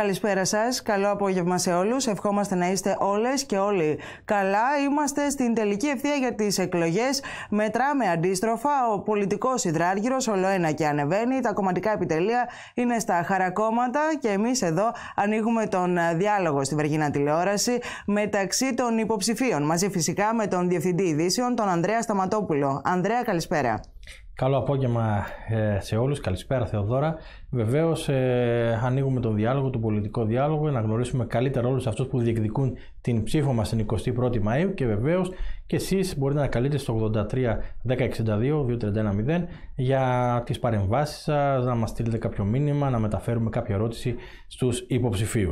Καλησπέρα σας. Καλό απόγευμα σε όλους. Ευχόμαστε να είστε όλες και όλοι καλά. Είμαστε στην τελική ευθεία για τις εκλογές. Μετράμε αντίστροφα. Ο πολιτικός υδράργυρος όλο ένα και ανεβαίνει. Τα κομματικά επιτελεία είναι στα χαρακόμματα και εμείς εδώ ανοίγουμε τον διάλογο στην Βεργίνα τηλεόραση μεταξύ των υποψηφίων. Μαζί φυσικά με τον Διευθυντή Ειδήσεων, τον Ανδρέα Σταματόπουλο. Ανδρέα, καλησπέρα. Καλό απόγευμα ε, σε όλους. Καλησπέρα Θεοδώρα. βεβαίως ε, ανοίγουμε τον διάλογο, τον πολιτικό διάλογο για να γνωρίσουμε καλύτερα όλους αυτούς που διεκδικούν την ψήφο μας την 21η Μαΐου και βεβαίως και εσείς μπορείτε να καλείτε στο 83 1062 231 0 για τις παρεμβάσεις σας να μας στείλετε κάποιο μήνυμα, να μεταφέρουμε κάποια ερώτηση στους υποψηφίους.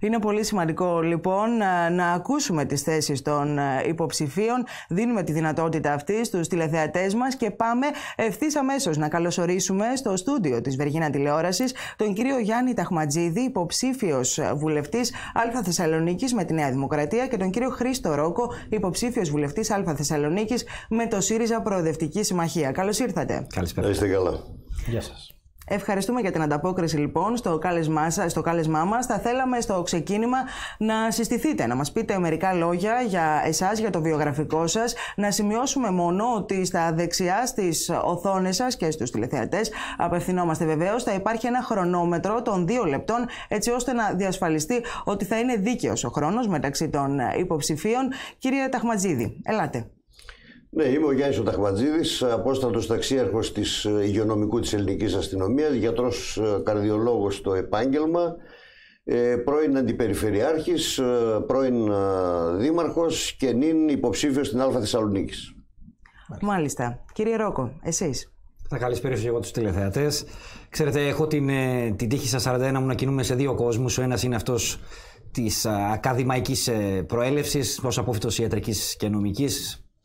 Είναι πολύ σημαντικό λοιπόν ε, να ακούσουμε τις θέσεις των ε, υποψηφίων. Δίνουμε τη δυνατότητα αυτή στους τηλεθεατές μας και πάμε ευθύς αμέσως να καλωσορίσουμε στο στούντιο της Βεργίνα Τηλεόρασης τον κύριο Γιάννη Ταχματζίδη, υποψήφιος βουλευτής Α Θεσσαλονίκης με τη Νέα Δημοκρατία και τον κύριο Χρήστο Ρόκο, υποψήφιος βουλευτής Α Θεσσαλονίκης με το ΣΥΡΙΖΑ Προοδευτική Συμμαχία. Καλώς ήρθατε. Καλησπέρα. Είστε καλά. Γεια σας. Ευχαριστούμε για την ανταπόκριση λοιπόν στο κάλεσμά, στο κάλεσμά μας. Θα θέλαμε στο ξεκίνημα να συστηθείτε, να μας πείτε μερικά λόγια για εσάς, για το βιογραφικό σας. Να σημειώσουμε μόνο ότι στα δεξιά στις οθόνες σας και στους τηλεθεατές απευθυνόμαστε βεβαίως. Θα υπάρχει ένα χρονόμετρο των δύο λεπτών έτσι ώστε να διασφαλιστεί ότι θα είναι δίκαιος ο χρόνος μεταξύ των υποψηφίων. Κυρία Ταχματζίδη, ελάτε. Ναι, είμαι ο Γιάννης Οταχματζίδη, απόστατος ταξίαρχος της ε, υγειονομικού της ελληνικής αστυνομίας, γιατρός ε, καρδιολόγος στο επάγγελμα, ε, πρώην αντιπεριφερειάρχης, πρώην δήμαρχος και νυν υποψήφιος στην Αλφα Θεσσαλονίκης. Μάλιστα. Κύριε Ρόκο, εσείς. Θα καλησπέρα και εγώ τους τηλεθεατές. Ξέρετε, έχω την, την τύχη στα 41 μου να κινούμε σε δύο κόσμους. Ο ένας είναι αυτός της ακαδημαϊκή προέλευσης, ως απόφυτος ιατρικής και νομικής,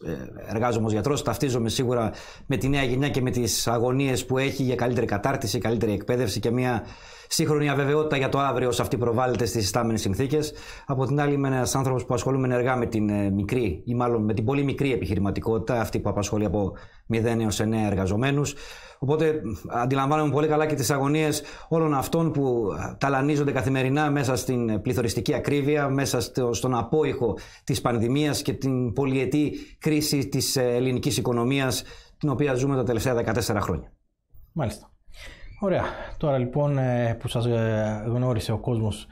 ε, εργάζομαι ως γιατρός, ταυτίζομαι σίγουρα με τη νέα γενιά και με τις αγωνίες που έχει για καλύτερη κατάρτιση, καλύτερη εκπαίδευση και μια σύγχρονη αβεβαιότητα για το αύριο όσο αυτή προβάλλεται στις συστάμενες συνθήκες. Από την άλλη είμαι ένας άνθρωπος που ασχολούμαι ενεργά με την ε, μικρή ή μάλλον με την πολύ μικρή επιχειρηματικότητα, αυτή που απασχολεί από 0 έως 9 εργαζομένους. Οπότε αντιλαμβάνομαι πολύ καλά και τις αγωνίες όλων αυτών που ταλανίζονται καθημερινά μέσα στην πληθωριστική ακρίβεια, μέσα στο, στον απόϊχο της πανδημίας και την πολυετή κρίση της ε, ελληνικής οικονομίας, την οποία ζούμε τα τελευταία 14 χρόνια. Μάλιστα. Ωραία. Τώρα λοιπόν ε, που σας ε, γνώρισε ο κόσμος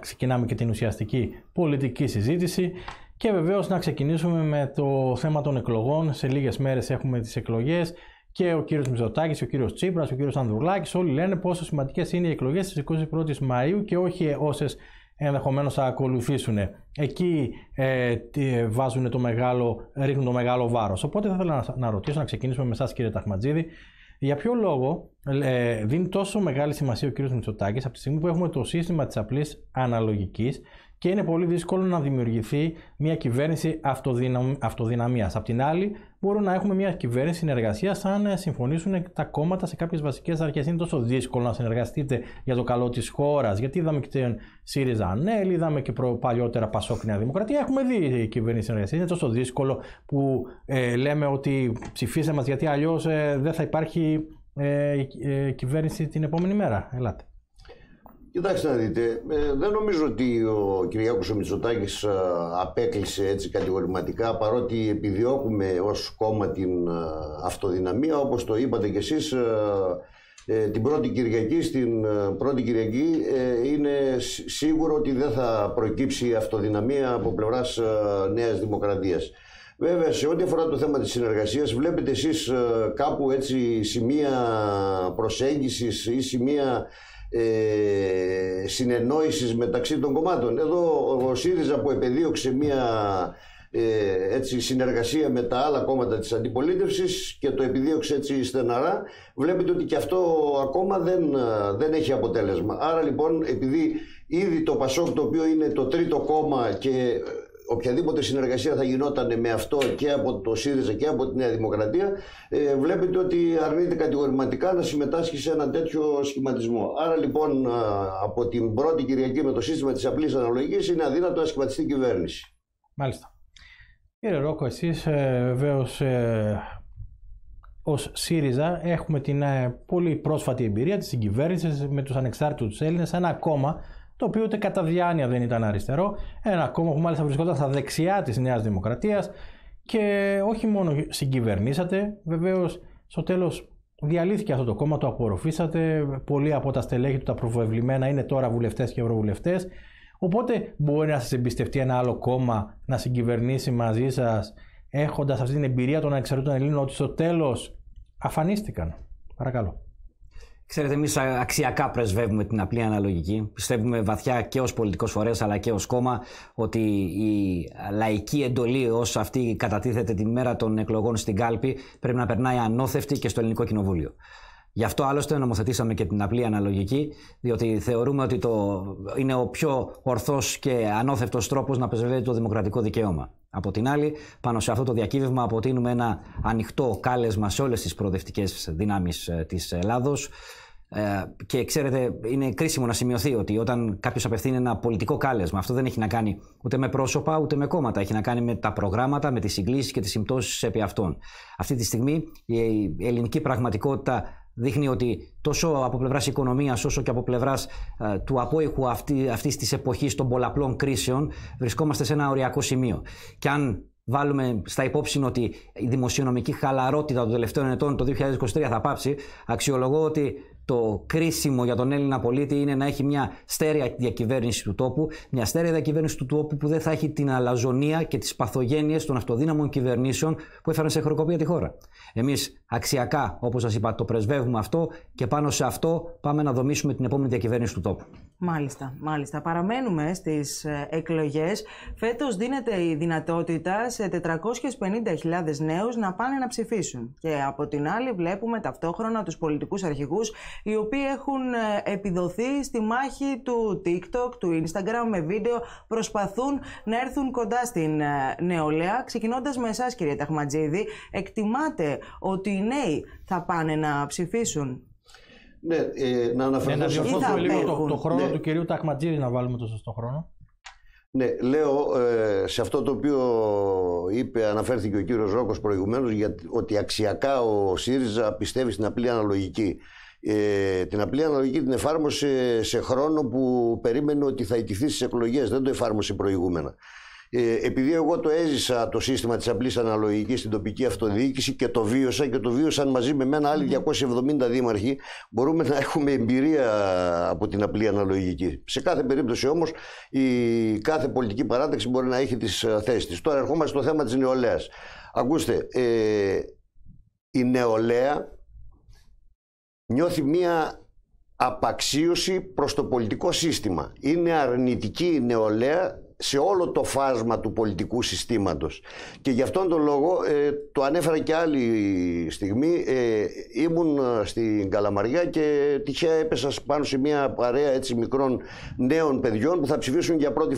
ξεκινάμε και την ουσιαστική πολιτική συζήτηση και βεβαίως να ξεκινήσουμε με το θέμα των εκλογών. Σε λίγες μέρες έχουμε τις εκλογές και ο κύριος Μιζωτάκη, ο κύριος Τσίπρας, ο κύριος Ανδρουλάκης, όλοι λένε πόσο σημαντικές είναι οι εκλογές στις 21 η Μαου και όχι όσες ενδεχομένως θα ακολουθήσουν. Εκεί ε, ε, βάζουν το μεγάλο, ρίχνουν το μεγάλο βάρος. Οπότε θα ήθελα να, ρωτήσω, να ξεκινήσουμε με εσάς, κύριε Ταχματζίδη, για ποιο λόγο ε, δίνει τόσο μεγάλη σημασία ο κύριος Μητσοτάκης από τη στιγμή που έχουμε το σύστημα της απλής αναλογικής και είναι πολύ δύσκολο να δημιουργηθεί μια κυβέρνηση αυτοδυναμίας. Απ' την άλλη, μπορούν να έχουμε μια κυβέρνηση συνεργασίας αν ε, συμφωνήσουν τα κόμματα σε κάποιες βασικές αρχές. Είναι τόσο δύσκολο να συνεργαστείτε για το καλό της χώρας, γιατί είδαμε και την ΣΥΡΙΖΑ ΑΝΕΛ, είδαμε και προ... παλιότερα Πασόκ Νέα Δημοκρατία. Έχουμε δει κυβέρνηση συνεργασίας. Είναι τόσο δύσκολο που ε, λέμε ότι ψηφίσε μας, γιατί αλλιώς ε, δεν θα υπάρχει κυβέρνηση την επόμενη μέρα. Ελάτε. Κοιτάξτε να δείτε, ε, δεν νομίζω ότι ο Κυριάκος Μητσοτάκης α, ε, απέκλεισε έτσι κατηγορηματικά παρότι επιδιώκουμε ως κόμμα την ε, αυτοδυναμία όπως το είπατε κι εσείς την πρώτη Κυριακή, στην πρώτη Κυριακή είναι σίγουρο ότι δεν θα προκύψει αυτοδυναμία από πλευράς Νέας Δημοκρατίας. Βέβαια, σε ό,τι αφορά το θέμα της συνεργασίας, βλέπετε εσείς κάπου έτσι σημεία προσέγγισης ή σημεία ε, συνεννόησης μεταξύ των κομμάτων. Εδώ ο ΣΥΡΙΖΑ που επεδίωξε μια ε, έτσι, συνεργασία με τα άλλα κόμματα της αντιπολίτευσης και το επιδίωξε έτσι στεναρά, βλέπετε ότι και αυτό ακόμα δεν, δεν έχει αποτέλεσμα. Άρα λοιπόν επειδή ήδη το ΠΑΣΟΚ το οποίο είναι το τρίτο κόμμα και οποιαδήποτε συνεργασία θα γινόταν με αυτό και από το ΣΥΡΙΖΑ και από τη Νέα Δημοκρατία, ε, βλέπετε ότι αρνείται κατηγορηματικά να συμμετάσχει σε ένα τέτοιο σχηματισμό. Άρα λοιπόν από την πρώτη Κυριακή με το σύστημα της απλής αναλογικής είναι αδύνατο να σχηματιστεί κυβέρνηση. Μάλιστα. Κύριε Ρόκο, εσείς ε, βεβαίως ε, ως ΣΥΡΙΖΑ έχουμε την ε, πολύ πρόσφατη εμπειρία της κυβέρνηση με τους ανεξάρτητους Έλληνες, ένα κόμμα το οποίο ούτε κατά διάνοια δεν ήταν αριστερό. Ένα κόμμα που μάλιστα βρισκόταν στα δεξιά της Νέας Δημοκρατίας και όχι μόνο συγκυβερνήσατε, βεβαίως στο τέλος διαλύθηκε αυτό το κόμμα, το απορροφήσατε. Πολλοί από τα στελέχη του, τα προβεβλημένα, είναι τώρα βουλευτές και ευρωβουλευτές. Οπότε μπορεί να σας εμπιστευτεί ένα άλλο κόμμα να συγκυβερνήσει μαζί σας, έχοντας αυτή την εμπειρία των ανεξαρτήτων Ελλήνων, ότι στο τέλος αφανίστηκαν. Παρακαλώ. Ξέρετε, εμείς αξιακά πρεσβεύουμε την απλή αναλογική. Πιστεύουμε βαθιά και ως πολιτικός φορέας αλλά και ως κόμμα ότι η λαϊκή εντολή ως αυτή κατατίθεται τη μέρα των εκλογών στην κάλπη πρέπει να περνάει ανώθευτη και στο ελληνικό κοινοβούλιο. Γι' αυτό άλλωστε νομοθετήσαμε και την απλή αναλογική, διότι θεωρούμε ότι το είναι ο πιο ορθός και ανώθευτος τρόπος να πρεσβεύεται το δημοκρατικό δικαίωμα. Από την άλλη, πάνω σε αυτό το διακύβευμα αποτείνουμε ένα ανοιχτό κάλεσμα σε όλες τις προοδευτικές δυνάμεις ε, της Ελλάδος ε, και ξέρετε, είναι κρίσιμο να σημειωθεί ότι όταν κάποιος απευθύνει ένα πολιτικό κάλεσμα, αυτό δεν έχει να κάνει ούτε με πρόσωπα ούτε με κόμματα. Έχει να κάνει με τα προγράμματα, με τις συγκλήσεις και τις συμπτώσεις επί αυτών. Αυτή τη στιγμή η ελληνική πραγματικότητα δείχνει ότι τόσο από πλευράς οικονομίας όσο και από πλευράς ε, του απόϊχου αυτή, αυτής της εποχής των πολλαπλών κρίσεων βρισκόμαστε σε ένα οριακό σημείο. Και αν βάλουμε στα υπόψη ότι η δημοσιονομική χαλαρότητα των τελευταίων ετών το 2023 θα πάψει, αξιολογώ ότι το κρίσιμο για τον Έλληνα πολίτη είναι να έχει μια στέρεα διακυβέρνηση του τόπου, μια στέρεα διακυβέρνηση του τόπου που δεν θα έχει την αλαζονία και τις παθογένειες των αυτοδύναμων κυβερνήσεων που έφεραν σε χρεοκοπία τη χώρα. Εμείς αξιακά, όπως σας είπα, το πρεσβεύουμε αυτό και πάνω σε αυτό πάμε να δομήσουμε την επόμενη διακυβέρνηση του τόπου. Μάλιστα, μάλιστα. Παραμένουμε στις ε, εκλογές. Φέτος δίνεται η δυνατότητα σε 450.000 νέους να πάνε να ψηφίσουν. Και από την άλλη βλέπουμε ταυτόχρονα τους πολιτικούς αρχηγούς οι οποίοι έχουν ε, επιδοθεί στη μάχη του TikTok, του Instagram με βίντεο προσπαθούν να έρθουν κοντά στην ε, νεολαία. Ξεκινώντας με εσάς κύριε Ταχματζίδη, εκτιμάτε ότι οι νέοι θα πάνε να ψηφίσουν ναι, ε, να αναφερθώ σε αυτό λίγο το, το χρόνο ναι. του κυρίου Ταχματζίδη να βάλουμε το σωστό χρόνο. Ναι, λέω ε, σε αυτό το οποίο ε, είπε, αναφέρθηκε ο κύριος Ρόκος προηγουμένως για, ότι αξιακά ο ΣΥΡΙΖΑ πιστεύει στην απλή αναλογική. Ε, την απλή αναλογική την εφάρμοσε σε χρόνο που περίμενε ότι θα ιτηθεί στις εκλογές. Δεν το εφάρμοσε προηγούμενα. Ε, επειδή εγώ το έζησα το σύστημα της απλής αναλογικής στην τοπική αυτοδιοίκηση και το βίωσα και το βίωσαν μαζί με μένα άλλοι 270 δήμαρχοι μπορούμε να έχουμε εμπειρία από την απλή αναλογική. Σε κάθε περίπτωση όμως η κάθε πολιτική παράταξη μπορεί να έχει τις θέσεις της. Τώρα ερχόμαστε στο θέμα της νεολαίας. Ακούστε, ε, η νεολαία νιώθει μία απαξίωση προς το πολιτικό σύστημα. Είναι αρνητική η νεολαία σε όλο το φάσμα του πολιτικού συστήματος. Και γι' αυτόν τον λόγο, ε, το ανέφερα και άλλη στιγμή, ε, ήμουν ε, στην Καλαμαριά και τυχαία έπεσα πάνω σε μια παρέα έτσι μικρών νέων παιδιών που θα ψηφίσουν για πρώτη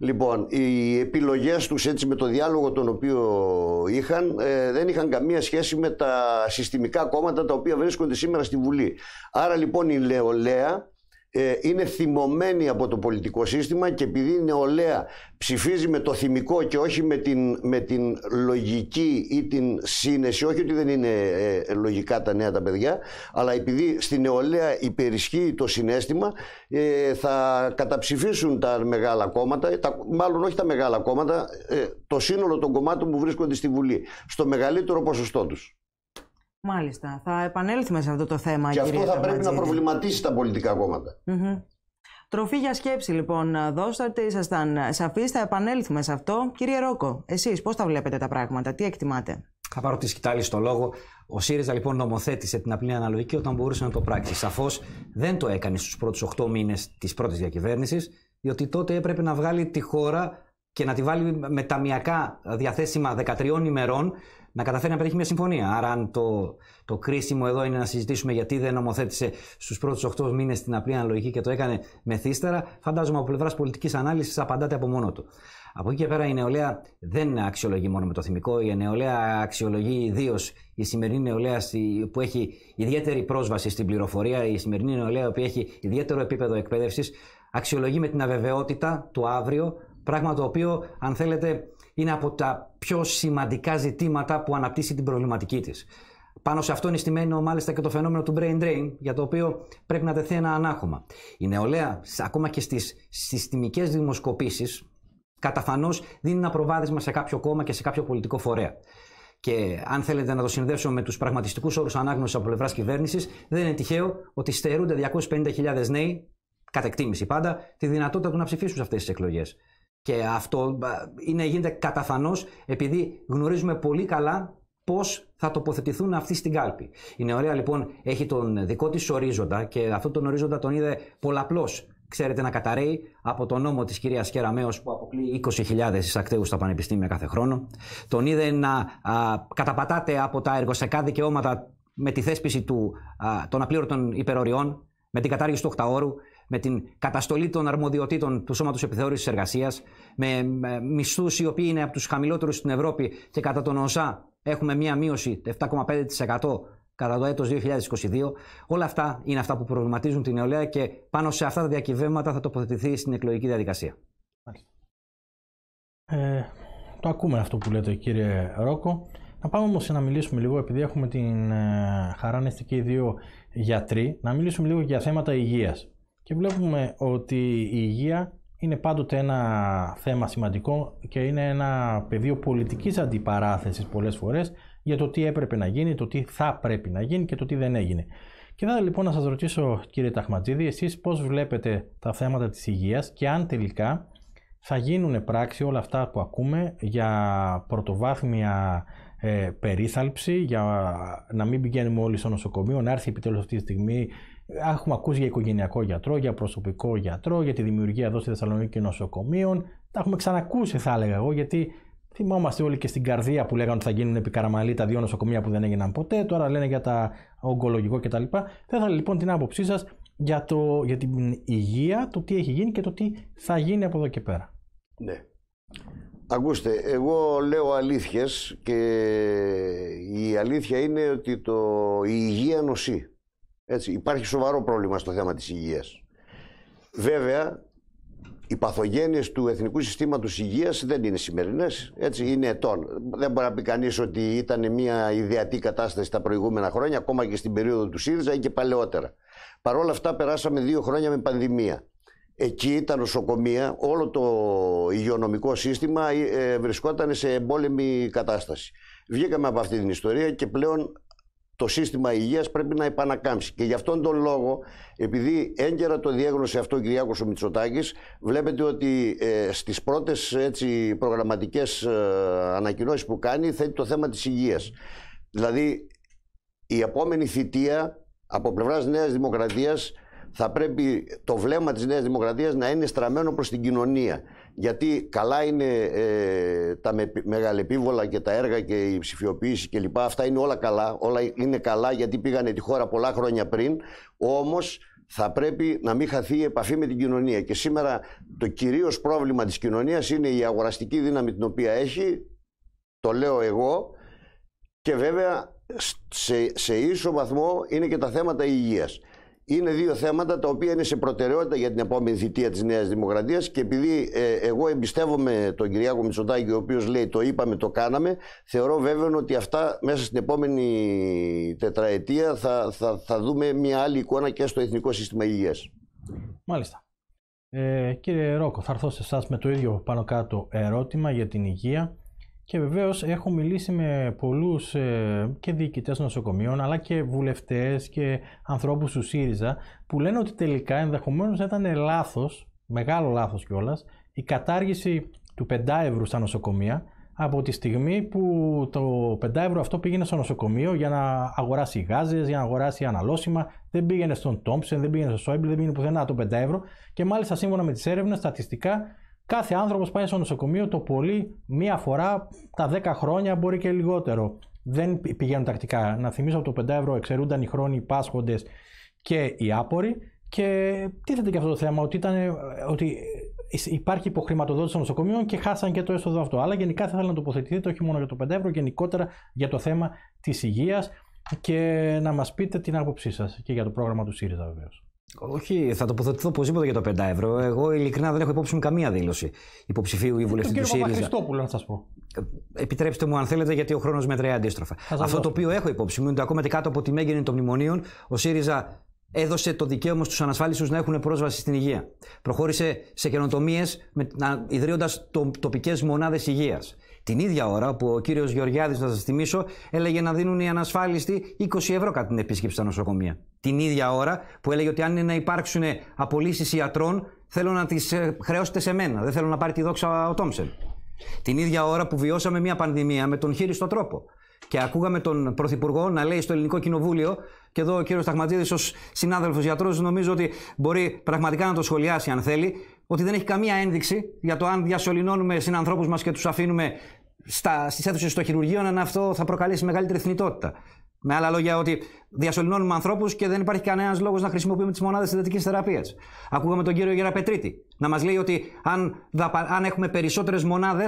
Λοιπόν, οι επιλογές τους έτσι με το διάλογο τον οποίο είχαν, ε, δεν είχαν καμία σχέση με τα συστημικά κόμματα τα οποία βρίσκονται σήμερα στη Βουλή. Άρα λοιπόν η Λεολαία ε, είναι θυμωμένη από το πολιτικό σύστημα και επειδή η νεολαία ψηφίζει με το θυμικό και όχι με την, με την λογική ή την σύνεση, όχι ότι δεν είναι ε, λογικά τα νέα τα παιδιά, αλλά επειδή στη νεολαία υπερισχύει το συνέστημα, ε, θα καταψηφίσουν τα μεγάλα κόμματα, τα, μάλλον όχι τα μεγάλα κόμματα, ε, το σύνολο των κομμάτων που βρίσκονται στη Βουλή, στο μεγαλύτερο ποσοστό τους. Μάλιστα. Θα επανέλθουμε σε αυτό το θέμα. Και αυτό θα πρέπει να προβληματίσει τα πολιτικά κόμματα. Mm-hmm. Τροφή για σκέψη λοιπόν δώσατε, ήσασταν σαφείς. θα επανέλθουμε σε αυτό. Κύριε Ρόκο, εσείς, πώς τα βλέπετε τα πράγματα, τι εκτιμάτε. Θα πάρω τη σκητάλη στο λόγο. Ο ΣΥΡΙΖΑ λοιπόν νομοθέτησε την απλή αναλογική όταν μπορούσε να το πράξει. Σαφώς δεν το έκανε στους πρώτους 8 μήνες της πρώτης διακυβέρνησης, διότι τότε έπρεπε να βγάλει τη χώρα και να τη βάλει με ταμιακά διαθέσιμα 13 ημερών να καταφέρει να πετύχει μια συμφωνία. Άρα, αν το, το κρίσιμο εδώ είναι να συζητήσουμε γιατί δεν νομοθέτησε στους πρώτους 8 μήνες την απλή αναλογική και το έκανε μεθύστερα, φαντάζομαι από πλευράς πολιτικής ανάλυσης απαντάται από μόνο του. Από εκεί και πέρα η νεολαία δεν αξιολογεί μόνο με το θυμικό. Η νεολαία αξιολογεί ιδίως η σημερινή νεολαία που έχει ιδιαίτερη πρόσβαση στην πληροφορία, η σημερινή νεολαία που έχει ιδιαίτερο επίπεδο εκπαίδευσης, αξιολογεί με την αβεβαιότητα του αύριο, πράγμα το οποίο, αν θέλετε, είναι από τα πιο σημαντικά ζητήματα που αναπτύσσει την προβληματική της. Πάνω σε αυτό είναι στημένο μάλιστα και το φαινόμενο του brain drain, για το οποίο πρέπει να τεθεί ένα ανάχωμα. Η νεολαία, ακόμα και στις συστημικές δημοσκοπήσεις, καταφανώς δίνει ένα προβάδισμα σε κάποιο κόμμα και σε κάποιο πολιτικό φορέα. Και αν θέλετε να το συνδέσω με τους πραγματιστικούς όρους ανάγνωσης από πλευράς κυβέρνησης, δεν είναι τυχαίο ότι στερούνται 250.000 νέοι, κατ' εκτίμηση πάντα, τη δυνατότητα του να ψηφίσουν σε αυτές τις εκλογές. Και αυτό είναι, γίνεται καταφανώς επειδή γνωρίζουμε πολύ καλά πώς θα τοποθετηθούν αυτοί στην κάλπη. Η νεωρία λοιπόν έχει τον δικό της ορίζοντα και αυτόν τον ορίζοντα τον είδε πολλαπλώς. Ξέρετε να καταραίει από τον νόμο της κυρίας Κεραμέο που αποκλεί 20.000 εισακτέου στα πανεπιστήμια κάθε χρόνο. Τον είδε να α, καταπατάται από τα εργοστακά δικαιώματα με τη θέσπιση του, α, των απλήρωτων υπεροριών, με την κατάργηση του 8 όρου, με την καταστολή των αρμοδιοτήτων του Σώματος Επιθεώρησης Εργασίας, με μισθούς οι οποίοι είναι από τους χαμηλότερους στην Ευρώπη και κατά τον ΟΣΑ έχουμε μία μείωση 7,5% κατά το έτος 2022. Όλα αυτά είναι αυτά που προβληματίζουν την νεολαία και πάνω σε αυτά τα διακυβεύματα θα τοποθετηθεί στην εκλογική διαδικασία. Ε, το ακούμε αυτό που λέτε κύριε Ρόκο. Να πάμε όμως να μιλήσουμε λίγο, επειδή έχουμε την ε, χαρά να είστε και οι δύο γιατροί, να μιλήσουμε λίγο για θέματα υγείας και βλέπουμε ότι η υγεία είναι πάντοτε ένα θέμα σημαντικό και είναι ένα πεδίο πολιτικής αντιπαράθεσης πολλές φορές για το τι έπρεπε να γίνει, το τι θα πρέπει να γίνει και το τι δεν έγινε. Και θα λοιπόν να σας ρωτήσω κύριε Ταχματζίδη, εσείς πώς βλέπετε τα θέματα της υγείας και αν τελικά θα γίνουν πράξη όλα αυτά που ακούμε για πρωτοβάθμια ε, περίθαλψη, για να μην πηγαίνουμε όλοι στο νοσοκομείο, να έρθει επιτέλους αυτή τη στιγμή Έχουμε ακούσει για οικογενειακό γιατρό, για προσωπικό γιατρό, για τη δημιουργία εδώ στη Θεσσαλονίκη νοσοκομείων. Τα έχουμε ξανακούσει, θα έλεγα εγώ, γιατί θυμόμαστε όλοι και στην καρδία που λέγανε ότι θα γίνουν επί τα δύο νοσοκομεία που δεν έγιναν ποτέ. Τώρα λένε για τα ογκολογικό κτλ. Θα ήθελα λοιπόν την άποψή σας για, για την υγεία, το τι έχει γίνει και το τι θα γίνει από εδώ και πέρα. Ναι. Ακούστε, εγώ λέω αλήθειες και η αλήθεια είναι ότι το, η υγεία νοσεί. Έτσι, υπάρχει σοβαρό πρόβλημα στο θέμα της υγείας. Βέβαια, οι παθογένειες του Εθνικού συστήματος υγείας δεν είναι σημερινές, έτσι είναι ετών. Δεν μπορεί να πει κανείς ότι ήταν μια ιδεατή κατάσταση τα προηγούμενα χρόνια, ακόμα και στην περίοδο του ΣΥΡΙΖΑ ή και παλαιότερα. Παρ' όλα αυτά, περάσαμε δύο χρόνια με πανδημία. Εκεί τα νοσοκομεία, όλο το υγειονομικό σύστημα ε, βρισκόταν σε εμπόλεμη κατάσταση. Βγήκαμε από αυτή την ιστορία και πλέον το σύστημα υγείας πρέπει να επανακάμψει. Και γι' αυτόν τον λόγο, επειδή έγκαιρα το διέγνωσε αυτό ο Κυριάκος Μητσοτάκης, βλέπετε ότι ε, στις πρώτες προγραμματικές ε, ανακοινώσεις που κάνει θέτει το θέμα της υγείας. Δηλαδή, η επόμενη θητεία από πλευράς Νέας Δημοκρατίας θα πρέπει το βλέμμα της Νέας Δημοκρατίας να είναι στραμμένο προς την κοινωνία γιατί καλά είναι ε, τα με, μεγαλεπίβολα και τα έργα και η ψηφιοποίηση κλπ. Αυτά είναι όλα καλά. Όλα είναι καλά γιατί πήγανε τη χώρα πολλά χρόνια πριν. Όμως θα πρέπει να μην χαθεί η επαφή με την κοινωνία. Και σήμερα το κυρίως πρόβλημα της κοινωνίας είναι η αγοραστική δύναμη την οποία έχει, το λέω εγώ, και βέβαια σε, σε ίσο βαθμό είναι και τα θέματα υγείας είναι δύο θέματα τα οποία είναι σε προτεραιότητα για την επόμενη θητεία της Νέας Δημοκρατίας και επειδή ε, εγώ εμπιστεύομαι τον Κυριάκο Μητσοτάκη ο οποίος λέει το είπαμε, το κάναμε θεωρώ βέβαιο ότι αυτά μέσα στην επόμενη τετραετία θα, θα, θα δούμε μια άλλη εικόνα και στο Εθνικό Σύστημα Υγείας. Μάλιστα. Ε, κύριε Ρόκο, θα έρθω σε εσάς με το ίδιο πάνω κάτω ερώτημα για την υγεία. Και βεβαίως έχω μιλήσει με πολλούς ε, και διοικητές νοσοκομείων αλλά και βουλευτές και ανθρώπους του ΣΥΡΙΖΑ που λένε ότι τελικά ενδεχομένως ήταν λάθος, μεγάλο λάθος κιόλας, η κατάργηση του 5 ευρώ στα νοσοκομεία από τη στιγμή που το 5 ευρώ αυτό πήγαινε στο νοσοκομείο για να αγοράσει γάζες, για να αγοράσει αναλώσιμα, δεν πήγαινε στον Τόμψεν, δεν πήγαινε στο Σόιμπλ, δεν πήγαινε πουθενά το 5 ευρώ. Και μάλιστα σύμφωνα με τις έρευνες, στατιστικά Κάθε άνθρωπος πάει στο νοσοκομείο το πολύ μία φορά τα 10 χρόνια, μπορεί και λιγότερο. Δεν πηγαίνουν τακτικά. Να θυμίσω από το 5 ευρώ εξαιρούνταν οι χρόνοι, οι πάσχοντες και οι άποροι. Και τίθεται και αυτό το θέμα ότι, ήταν, ε, ότι υπάρχει υποχρηματοδότηση των νοσοκομείων και χάσαν και το έσοδο αυτό. Αλλά γενικά θα ήθελα να τοποθετηθείτε όχι μόνο για το 5 ευρώ, γενικότερα για το θέμα της υγείας και να μας πείτε την άποψή σας και για το πρόγραμμα του ΣΥΡΙΖΑ βεβαίως. Όχι, θα τοποθετηθώ οπωσδήποτε για το 5 ευρώ. Εγώ ειλικρινά δεν έχω υπόψη μου καμία δήλωση υποψηφίου ή ε, βουλευτή του ΣΥΡΙΖΑ. Χριστόπουλο, να σας πω. Ε, επιτρέψτε μου, αν θέλετε, γιατί ο χρόνος μετράει αντίστροφα. Αυτό το οποίο έχω υπόψη μου είναι ότι ακόμα και κάτω από τη μέγενη των μνημονίων, ο ΣΥΡΙΖΑ έδωσε το δικαίωμα στους ανασφάλιστους να έχουν πρόσβαση στην υγεία. Προχώρησε σε καινοτομίες ιδρύοντα τοπικές μονάδες υγείας. Την ίδια ώρα που ο κύριος Γεωργιάδης, θα σας θυμίσω, έλεγε να δίνουν οι ανασφάλιστοι 20 ευρώ κατά την επίσκεψη στα νοσοκομεία. Την ίδια ώρα που έλεγε ότι αν είναι να υπάρξουν απολύσεις ιατρών, θέλω να τις ε, χρεώσετε σε μένα. Δεν θέλω να πάρει τη δόξα ο Τόμσεν. Την ίδια ώρα που βιώσαμε μια πανδημία με τον χείριστο τρόπο. Και ακούγαμε τον Πρωθυπουργό να λέει στο Ελληνικό Κοινοβούλιο, και εδώ ο κύριος Ταχματζίδη, ως συνάδελφος γιατρός, νομίζω ότι μπορεί πραγματικά να το σχολιάσει αν θέλει, ότι δεν έχει καμία ένδειξη για το αν διασωληνώνουμε συνανθρώπους μας και τους αφήνουμε στις αίθουσες των χειρουργείων, αν αυτό θα προκαλέσει μεγαλύτερη θνητότητα. Με άλλα λόγια, ότι διασωληνώνουμε ανθρώπους και δεν υπάρχει κανένας λόγος να χρησιμοποιούμε τις μονάδες συντατική θεραπείας. Ακούγαμε τον κύριο Γεραπετρίτη να μας λέει ότι αν, αν έχουμε περισσότερες μονάδες,